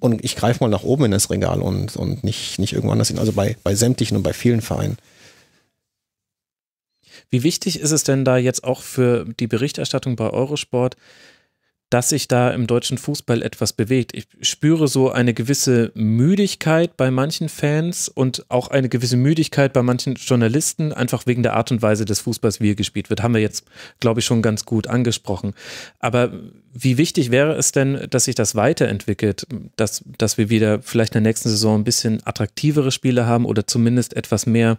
Und ich greife mal nach oben in das Regal und, und nicht, nicht irgendwo anders hin. Also bei, bei sämtlichen und bei vielen Vereinen. Wie wichtig ist es denn da jetzt auch für die Berichterstattung bei Eurosport, dass sich da im deutschen Fußball etwas bewegt. Ich spüre so eine gewisse Müdigkeit bei manchen Fans und auch eine gewisse Müdigkeit bei manchen Journalisten, einfach wegen der Art und Weise des Fußballs, wie er gespielt wird. Haben wir jetzt, glaube ich, schon ganz gut angesprochen. Aber wie wichtig wäre es denn, dass sich das weiterentwickelt, dass, dass wir wieder vielleicht in der nächsten Saison ein bisschen attraktivere Spiele haben oder zumindest etwas mehr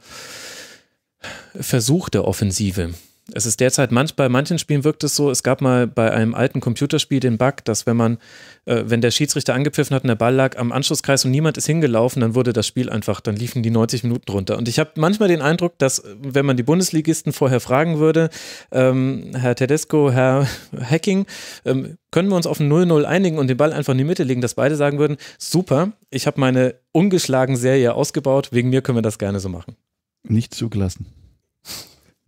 Versuch der Offensive? Es ist derzeit manch, bei manchen Spielen wirkt es so, es gab mal bei einem alten Computerspiel den Bug, dass wenn man, äh, wenn der Schiedsrichter angepfiffen hat und der Ball lag am Anschlusskreis und niemand ist hingelaufen, dann wurde das Spiel einfach, dann liefen die 90 Minuten runter. Und ich habe manchmal den Eindruck, dass, wenn man die Bundesligisten vorher fragen würde, ähm, Herr Tedesco, Herr Hacking, ähm, können wir uns auf ein 0-0 einigen und den Ball einfach in die Mitte legen, dass beide sagen würden, super, ich habe meine ungeschlagen Serie ausgebaut, wegen mir können wir das gerne so machen. Nicht zugelassen.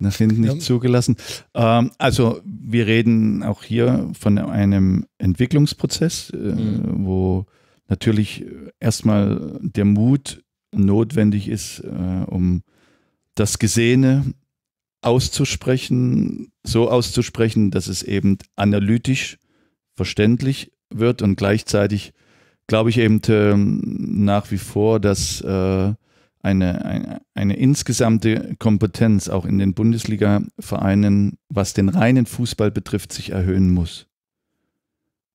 Das sind nicht ja. zugelassen. Ähm, also wir reden auch hier von einem Entwicklungsprozess, äh, mhm. wo natürlich erstmal der Mut notwendig ist, äh, um das Gesehene auszusprechen, so auszusprechen, dass es eben analytisch verständlich wird und gleichzeitig glaube ich eben äh, nach wie vor, dass äh, eine, eine, eine insgesamte Kompetenz auch in den Bundesliga-Vereinen, was den reinen Fußball betrifft, sich erhöhen muss.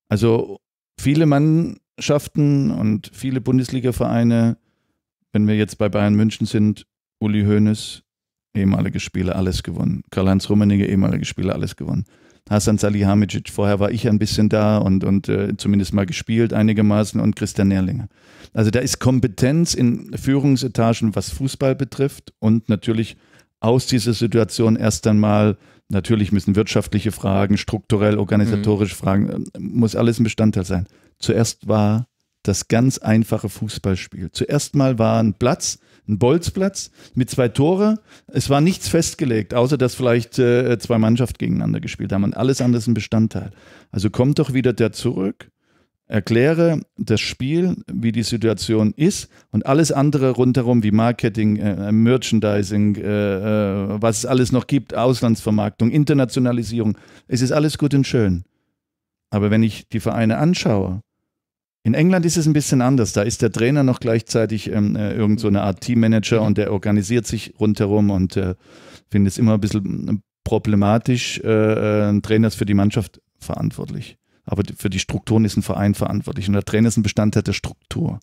Also viele Mannschaften und viele Bundesliga-Vereine, wenn wir jetzt bei Bayern München sind, Uli Hoeneß, ehemalige Spieler, alles gewonnen. Karl-Heinz Rummenigge, ehemalige Spieler, alles gewonnen. Hasan Salihamidzic. Vorher war ich ein bisschen da und, und äh, zumindest mal gespielt einigermaßen und Christian Nerlinger. Also da ist Kompetenz in Führungsetagen, was Fußball betrifft und natürlich aus dieser Situation erst einmal, natürlich müssen wirtschaftliche Fragen, strukturell, organisatorische mhm. Fragen, ähm, muss alles ein Bestandteil sein. Zuerst war das ganz einfache Fußballspiel. Zuerst mal war ein Platz, ein Bolzplatz mit zwei Tore. Es war nichts festgelegt, außer dass vielleicht äh, zwei Mannschaften gegeneinander gespielt haben und alles andere ist ein Bestandteil. Also kommt doch wieder der zurück, erkläre das Spiel, wie die Situation ist und alles andere rundherum wie Marketing, äh, Merchandising, äh, äh was es alles noch gibt, Auslandsvermarktung, Internationalisierung. Es ist alles gut und schön. Aber wenn ich die Vereine anschaue, in England ist es ein bisschen anders. Da ist der Trainer noch gleichzeitig ähm, äh, irgend so eine Art Teammanager und der organisiert sich rundherum und äh, finde es immer ein bisschen äh, problematisch. Äh, äh, ein Trainer ist für die Mannschaft verantwortlich. Aber für die Strukturen ist ein Verein verantwortlich. Und der Trainer ist ein Bestandteil der Struktur.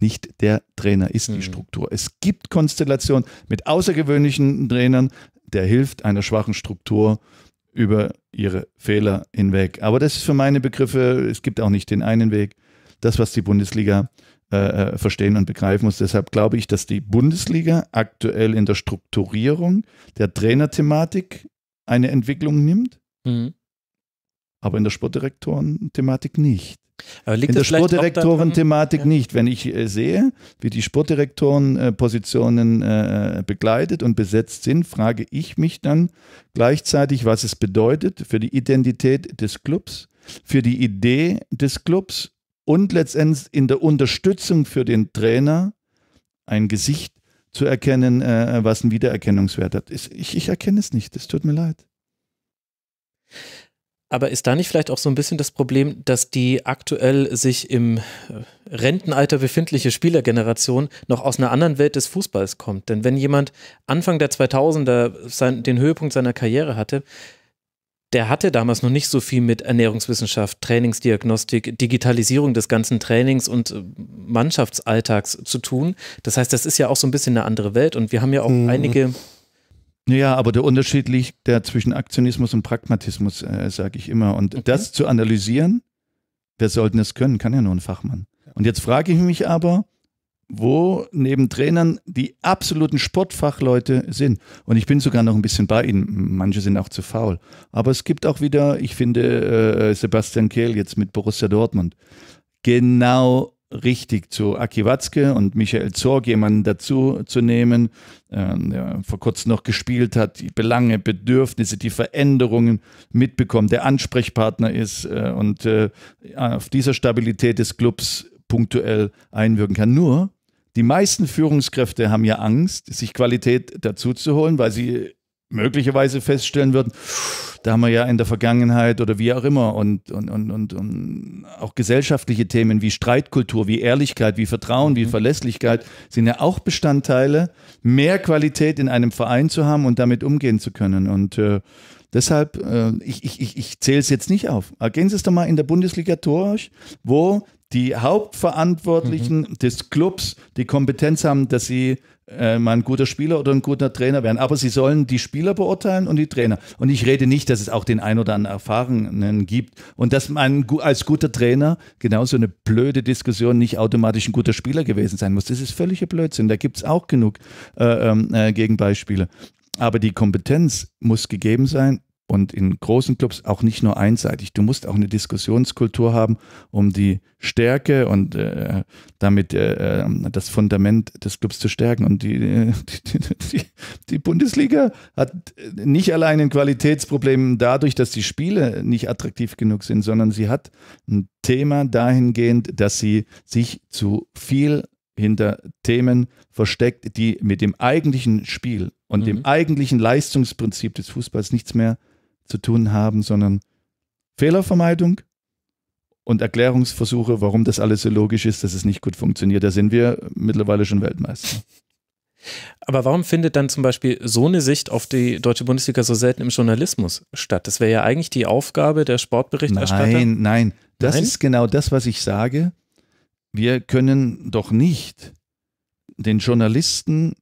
Nicht der Trainer ist die mhm. Struktur. Es gibt Konstellationen mit außergewöhnlichen Trainern, der hilft einer schwachen Struktur über ihre Fehler hinweg. Aber das ist für meine Begriffe, es gibt auch nicht den einen Weg das, was die Bundesliga äh, äh, verstehen und begreifen muss. Deshalb glaube ich, dass die Bundesliga aktuell in der Strukturierung der Trainerthematik eine Entwicklung nimmt, mhm. aber in der Sportdirektoren-Thematik nicht. in der Sportdirektoren-Thematik ja. nicht. Wenn ich äh, sehe, wie die Sportdirektoren-Positionen äh, begleitet und besetzt sind, frage ich mich dann gleichzeitig, was es bedeutet für die Identität des Clubs, für die Idee des Clubs und letztendlich in der Unterstützung für den Trainer ein Gesicht zu erkennen, äh, was einen Wiedererkennungswert hat. Ich, ich erkenne es nicht, es tut mir leid. Aber ist da nicht vielleicht auch so ein bisschen das Problem, dass die aktuell sich im äh, Rentenalter befindliche Spielergeneration noch aus einer anderen Welt des Fußballs kommt? Denn wenn jemand Anfang der 2000er sein, den Höhepunkt seiner Karriere hatte, der hatte damals noch nicht so viel mit Ernährungswissenschaft, Trainingsdiagnostik, Digitalisierung des ganzen Trainings und äh, Mannschaftsalltags zu tun. Das heißt, das ist ja auch so ein bisschen eine andere Welt und wir haben ja auch mhm. einige. Ja, aber der Unterschied liegt der zwischen Aktionismus und Pragmatismus, äh, sage ich immer. Und okay. das zu analysieren, wer sollte das können, kann ja nur ein Fachmann. Und jetzt frage ich mich aber, wo neben Trainern die absoluten Sportfachleute sind. Und ich bin sogar noch ein bisschen bei ihnen. Manche sind auch zu faul. Aber es gibt auch wieder, ich finde, äh, Sebastian Kehl jetzt mit Borussia Dortmund. Genau richtig zu Aki Watzke und Michael Zorg jemanden dazu zu nehmen, äh, der vor kurzem noch gespielt hat, die Belange, Bedürfnisse, die Veränderungen mitbekommt, der Ansprechpartner ist äh, und äh, auf dieser Stabilität des Clubs punktuell einwirken kann. Nur die meisten Führungskräfte haben ja Angst, sich Qualität dazu zu holen, weil sie möglicherweise feststellen würden, da haben wir ja in der Vergangenheit oder wie auch immer und, und, und, und, und auch gesellschaftliche Themen wie Streitkultur, wie Ehrlichkeit, wie Vertrauen, wie mhm. Verlässlichkeit sind ja auch Bestandteile, mehr Qualität in einem Verein zu haben und damit umgehen zu können. Und äh, deshalb, äh, ich, ich, ich, ich zähle es jetzt nicht auf. Gehen Sie es doch mal in der Bundesliga durch, wo die Hauptverantwortlichen mhm. des Clubs die Kompetenz haben, dass sie äh, mal ein guter Spieler oder ein guter Trainer werden. Aber sie sollen die Spieler beurteilen und die Trainer. Und ich rede nicht, dass es auch den einen oder anderen Erfahrenen gibt und dass man als guter Trainer genauso eine blöde Diskussion nicht automatisch ein guter Spieler gewesen sein muss. Das ist völliger Blödsinn. Da gibt es auch genug äh, ähm, äh, Gegenbeispiele. Aber die Kompetenz muss gegeben sein, und in großen Clubs auch nicht nur einseitig. Du musst auch eine Diskussionskultur haben, um die Stärke und äh, damit äh, ähm, das Fundament des Clubs zu stärken. Und die, die, die, die Bundesliga hat äh, nicht allein ein Qualitätsproblem dadurch, dass die Spiele nicht attraktiv genug sind, sondern sie hat ein Thema dahingehend, dass sie sich zu viel hinter Themen versteckt, die mit dem eigentlichen Spiel und mhm. dem eigentlichen Leistungsprinzip des Fußballs nichts mehr äh, zu tun haben, sondern Fehlervermeidung und Erklärungsversuche, warum das alles so logisch ist, dass es nicht gut funktioniert. Da sind wir mittlerweile schon Weltmeister. Aber warum findet dann zum Beispiel so eine Sicht auf die deutsche Bundesliga so selten im Journalismus statt? Das wäre ja eigentlich die Aufgabe der Sportberichterstatter. Nein, nein, das nein? ist genau das, was ich sage. Wir können doch nicht den Journalisten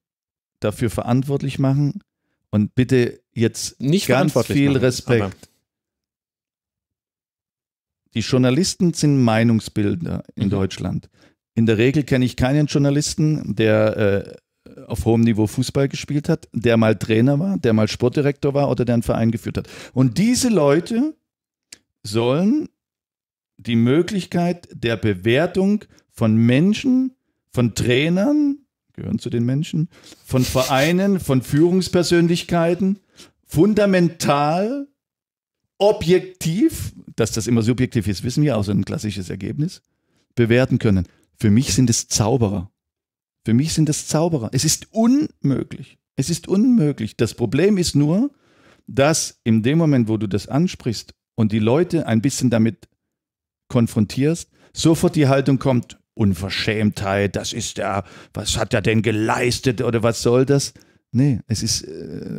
dafür verantwortlich machen, und bitte jetzt nicht ganz viel machen, Respekt. Die Journalisten sind Meinungsbilder in mhm. Deutschland. In der Regel kenne ich keinen Journalisten, der äh, auf hohem Niveau Fußball gespielt hat, der mal Trainer war, der mal Sportdirektor war oder der einen Verein geführt hat. Und diese Leute sollen die Möglichkeit der Bewertung von Menschen, von Trainern, gehören zu den Menschen, von Vereinen, von Führungspersönlichkeiten, fundamental, objektiv, dass das immer subjektiv ist, wissen wir, auch so ein klassisches Ergebnis, bewerten können. Für mich sind es Zauberer. Für mich sind es Zauberer. Es ist unmöglich. Es ist unmöglich. Das Problem ist nur, dass in dem Moment, wo du das ansprichst und die Leute ein bisschen damit konfrontierst, sofort die Haltung kommt, Unverschämtheit, das ist der, was hat er denn geleistet oder was soll das? Nee, es ist, äh,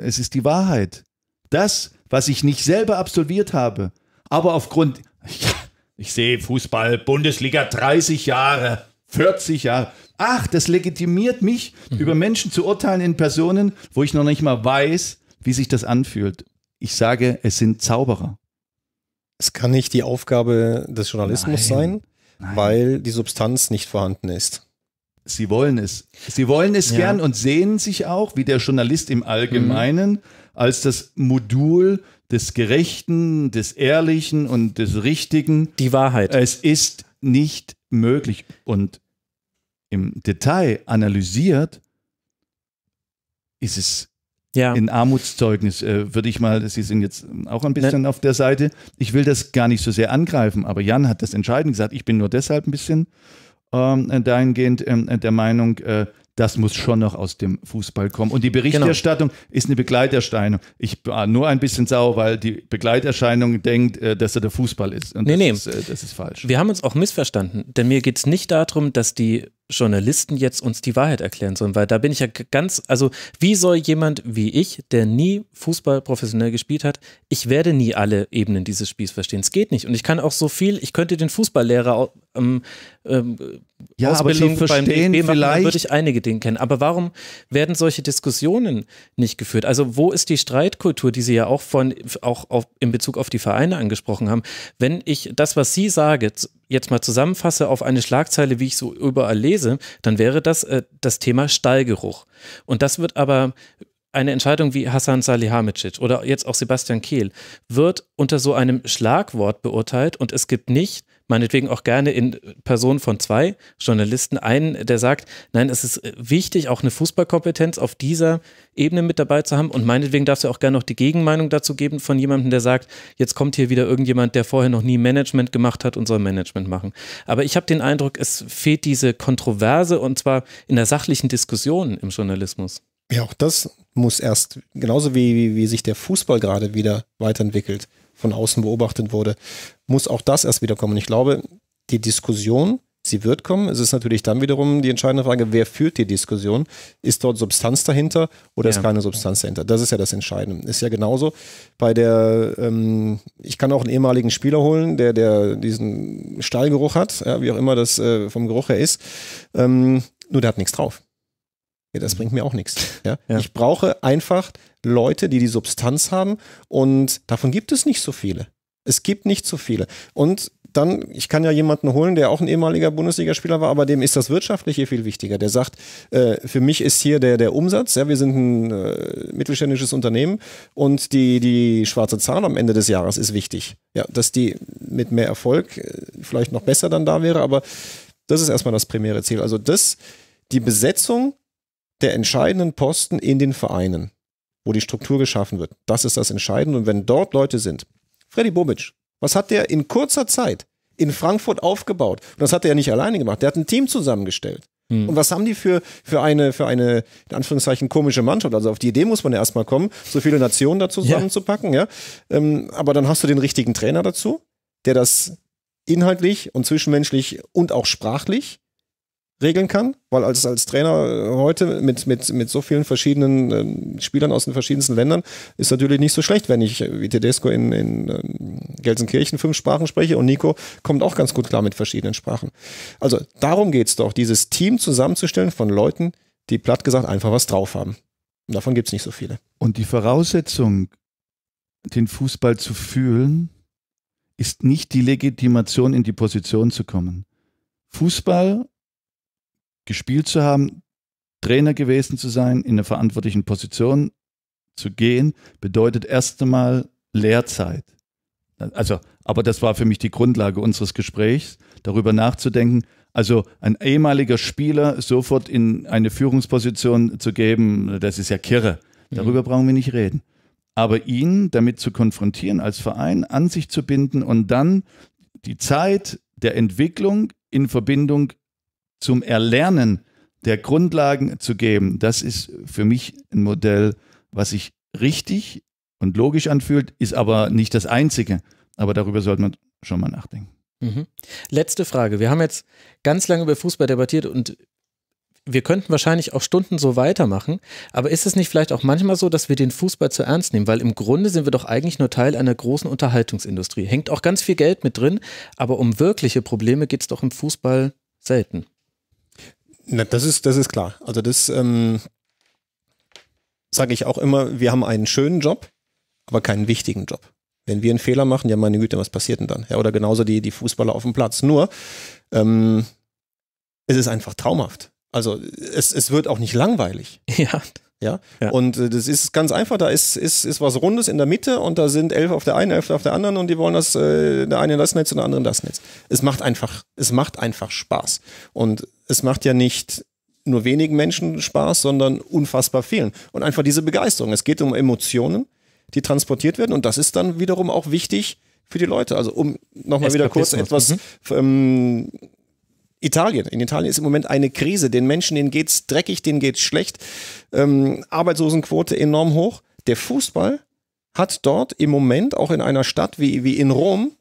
es ist die Wahrheit. Das, was ich nicht selber absolviert habe, aber aufgrund, ja, ich sehe Fußball, Bundesliga 30 Jahre, 40 Jahre. Ach, das legitimiert mich, mhm. über Menschen zu urteilen in Personen, wo ich noch nicht mal weiß, wie sich das anfühlt. Ich sage, es sind Zauberer. Es kann nicht die Aufgabe des Journalismus Nein. sein, Nein. weil die Substanz nicht vorhanden ist. Sie wollen es. Sie wollen es ja. gern und sehen sich auch, wie der Journalist im Allgemeinen, mhm. als das Modul des Gerechten, des Ehrlichen und des Richtigen. Die Wahrheit. Es ist nicht möglich. Und im Detail analysiert ist es ja. in Armutszeugnis, äh, würde ich mal, Sie sind jetzt auch ein bisschen ne. auf der Seite. Ich will das gar nicht so sehr angreifen, aber Jan hat das entscheidend gesagt. Ich bin nur deshalb ein bisschen ähm, äh, dahingehend ähm, äh, der Meinung, äh, das muss schon noch aus dem Fußball kommen. Und die genau. Berichterstattung genau. ist eine Begleiterscheinung. Ich war äh, nur ein bisschen sauer, weil die Begleiterscheinung denkt, dass er der Fußball ist. Und nee, das, nee. Ist, das ist falsch. Wir haben uns auch missverstanden, denn mir geht es nicht darum, dass die Journalisten jetzt uns die Wahrheit erklären sollen, weil da bin ich ja ganz, also wie soll jemand wie ich, der nie Fußball professionell gespielt hat, ich werde nie alle Ebenen dieses Spiels verstehen. Es geht nicht. Und ich kann auch so viel, ich könnte den Fußballlehrer ähm, ähm, ja, Ausbildung aber beim DFB machen, dann würde ich einige Dinge kennen. Aber warum werden solche Diskussionen nicht geführt? Also wo ist die Streitkultur, die Sie ja auch von, auch auf, in Bezug auf die Vereine angesprochen haben? Wenn ich das, was Sie sagen, jetzt mal zusammenfasse auf eine Schlagzeile, wie ich so überall lese, dann wäre das äh, das Thema Stallgeruch. Und das wird aber eine Entscheidung wie Hassan Salihamidzic oder jetzt auch Sebastian Kehl wird unter so einem Schlagwort beurteilt und es gibt nicht meinetwegen auch gerne in Person von zwei Journalisten einen, der sagt, nein, es ist äh, wichtig, auch eine Fußballkompetenz auf dieser Ebene mit dabei zu haben. Und meinetwegen darfst du auch gerne noch die Gegenmeinung dazu geben von jemandem, der sagt, jetzt kommt hier wieder irgendjemand, der vorher noch nie Management gemacht hat und soll Management machen. Aber ich habe den Eindruck, es fehlt diese Kontroverse und zwar in der sachlichen Diskussion im Journalismus. Ja, auch das muss erst, genauso wie, wie, wie sich der Fußball gerade wieder weiterentwickelt von außen beobachtet wurde, muss auch das erst wieder kommen. Und ich glaube, die Diskussion, sie wird kommen. Es ist natürlich dann wiederum die entscheidende Frage, wer führt die Diskussion? Ist dort Substanz dahinter oder ja. ist keine Substanz dahinter? Das ist ja das Entscheidende. Ist ja genauso bei der, ähm, ich kann auch einen ehemaligen Spieler holen, der, der diesen Stallgeruch hat, ja, wie auch immer das äh, vom Geruch her ist, ähm, nur der hat nichts drauf. Ja, das bringt mir auch nichts. Ja? Ich brauche einfach Leute, die die Substanz haben und davon gibt es nicht so viele. Es gibt nicht so viele. Und dann, ich kann ja jemanden holen, der auch ein ehemaliger Bundesligaspieler war, aber dem ist das Wirtschaftliche viel wichtiger. Der sagt, äh, für mich ist hier der, der Umsatz, ja, wir sind ein äh, mittelständisches Unternehmen und die, die schwarze Zahl am Ende des Jahres ist wichtig. Ja, dass die mit mehr Erfolg äh, vielleicht noch besser dann da wäre, aber das ist erstmal das primäre Ziel. Also das, die Besetzung der entscheidenden Posten in den Vereinen wo die Struktur geschaffen wird. Das ist das Entscheidende. Und wenn dort Leute sind, Freddy Bobic, was hat der in kurzer Zeit in Frankfurt aufgebaut? Und das hat er ja nicht alleine gemacht. Der hat ein Team zusammengestellt. Hm. Und was haben die für, für eine, für eine, in Anführungszeichen, komische Mannschaft? Also auf die Idee muss man ja erstmal kommen, so viele Nationen da zusammenzupacken, ja. ja? Ähm, aber dann hast du den richtigen Trainer dazu, der das inhaltlich und zwischenmenschlich und auch sprachlich regeln kann, weil als, als Trainer äh, heute mit, mit, mit so vielen verschiedenen ähm, Spielern aus den verschiedensten Ländern ist natürlich nicht so schlecht, wenn ich äh, wie Tedesco in, in ähm, Gelsenkirchen fünf Sprachen spreche und Nico kommt auch ganz gut klar mit verschiedenen Sprachen. Also darum geht's doch, dieses Team zusammenzustellen von Leuten, die platt gesagt einfach was drauf haben. Und davon gibt's nicht so viele. Und die Voraussetzung, den Fußball zu fühlen, ist nicht die Legitimation, in die Position zu kommen. Fußball gespielt zu haben, Trainer gewesen zu sein, in einer verantwortlichen Position zu gehen, bedeutet erst einmal Lehrzeit. Also, aber das war für mich die Grundlage unseres Gesprächs, darüber nachzudenken. Also ein ehemaliger Spieler sofort in eine Führungsposition zu geben, das ist ja Kirre. Mhm. Darüber mhm. brauchen wir nicht reden. Aber ihn damit zu konfrontieren, als Verein an sich zu binden und dann die Zeit der Entwicklung in Verbindung zum Erlernen der Grundlagen zu geben, das ist für mich ein Modell, was sich richtig und logisch anfühlt, ist aber nicht das einzige. Aber darüber sollte man schon mal nachdenken. Mhm. Letzte Frage. Wir haben jetzt ganz lange über Fußball debattiert und wir könnten wahrscheinlich auch Stunden so weitermachen, aber ist es nicht vielleicht auch manchmal so, dass wir den Fußball zu ernst nehmen? Weil im Grunde sind wir doch eigentlich nur Teil einer großen Unterhaltungsindustrie. Hängt auch ganz viel Geld mit drin, aber um wirkliche Probleme geht es doch im Fußball selten. Na, das ist, das ist klar. Also das ähm, sage ich auch immer, wir haben einen schönen Job, aber keinen wichtigen Job. Wenn wir einen Fehler machen, ja meine Güte, was passiert denn dann? Ja, oder genauso die, die Fußballer auf dem Platz. Nur, ähm, es ist einfach traumhaft. Also es, es wird auch nicht langweilig. Ja. Ja? ja. Und äh, das ist ganz einfach, da ist, ist, ist was Rundes in der Mitte und da sind elf auf der einen, elf auf der anderen und die wollen das, äh, der eine das Netz und der andere das Netz. Es macht einfach, es macht einfach Spaß. Und es macht ja nicht nur wenigen Menschen Spaß, sondern unfassbar vielen. Und einfach diese Begeisterung. Es geht um Emotionen, die transportiert werden und das ist dann wiederum auch wichtig für die Leute. Also um nochmal wieder kurz etwas mhm. ähm, Italien. In Italien ist im Moment eine Krise. Den Menschen, denen geht's dreckig, denen geht's schlecht. Ähm, Arbeitslosenquote enorm hoch. Der Fußball hat dort im Moment auch in einer Stadt wie, wie in Rom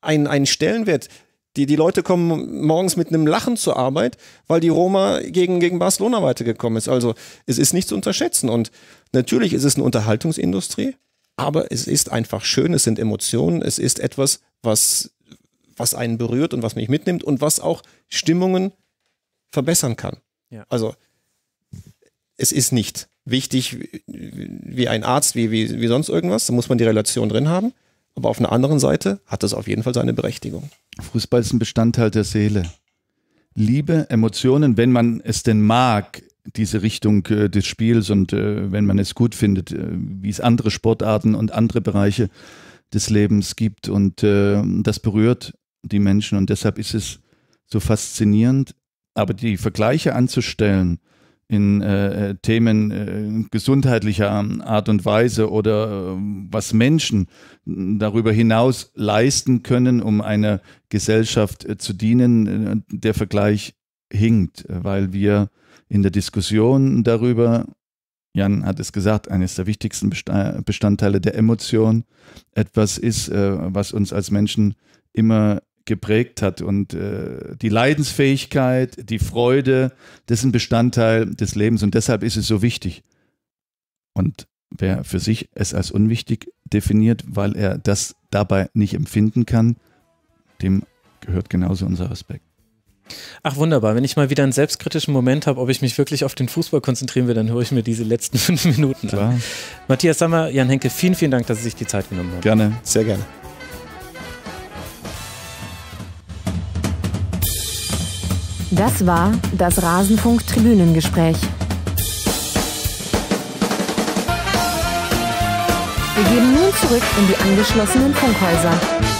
einen, einen Stellenwert. Die, die Leute kommen morgens mit einem Lachen zur Arbeit, weil die Roma gegen, gegen Barcelona weitergekommen ist. Also es ist nicht zu unterschätzen. Und natürlich ist es eine Unterhaltungsindustrie, aber es ist einfach schön, es sind Emotionen, es ist etwas, was was einen berührt und was mich mitnimmt und was auch Stimmungen verbessern kann. Ja. Also es ist nicht wichtig wie ein Arzt, wie, wie, wie sonst irgendwas, da muss man die Relation drin haben. Aber auf einer anderen Seite hat das auf jeden Fall seine Berechtigung. Fußball ist ein Bestandteil der Seele. Liebe, Emotionen, wenn man es denn mag, diese Richtung äh, des Spiels und äh, wenn man es gut findet, äh, wie es andere Sportarten und andere Bereiche des Lebens gibt und äh, das berührt die Menschen. Und deshalb ist es so faszinierend. Aber die Vergleiche anzustellen in äh, äh, Themen äh, gesundheitlicher Art und Weise oder äh, was Menschen darüber hinaus leisten können, um einer Gesellschaft äh, zu dienen, äh, der Vergleich hinkt, weil wir in der Diskussion darüber Jan hat es gesagt, eines der wichtigsten Bestandteile der Emotion, etwas ist, was uns als Menschen immer geprägt hat. Und äh, die Leidensfähigkeit, die Freude, das ist ein Bestandteil des Lebens und deshalb ist es so wichtig. Und wer für sich es als unwichtig definiert, weil er das dabei nicht empfinden kann, dem gehört genauso unser Respekt. Ach wunderbar, wenn ich mal wieder einen selbstkritischen Moment habe, ob ich mich wirklich auf den Fußball konzentrieren will, dann höre ich mir diese letzten fünf Minuten Klar. an. Matthias Sammer, Jan Henke, vielen, vielen Dank, dass Sie sich die Zeit genommen haben. Gerne, sehr gerne. Das war das Rasenfunk-Tribünengespräch. Wir gehen nun zurück in die angeschlossenen Funkhäuser.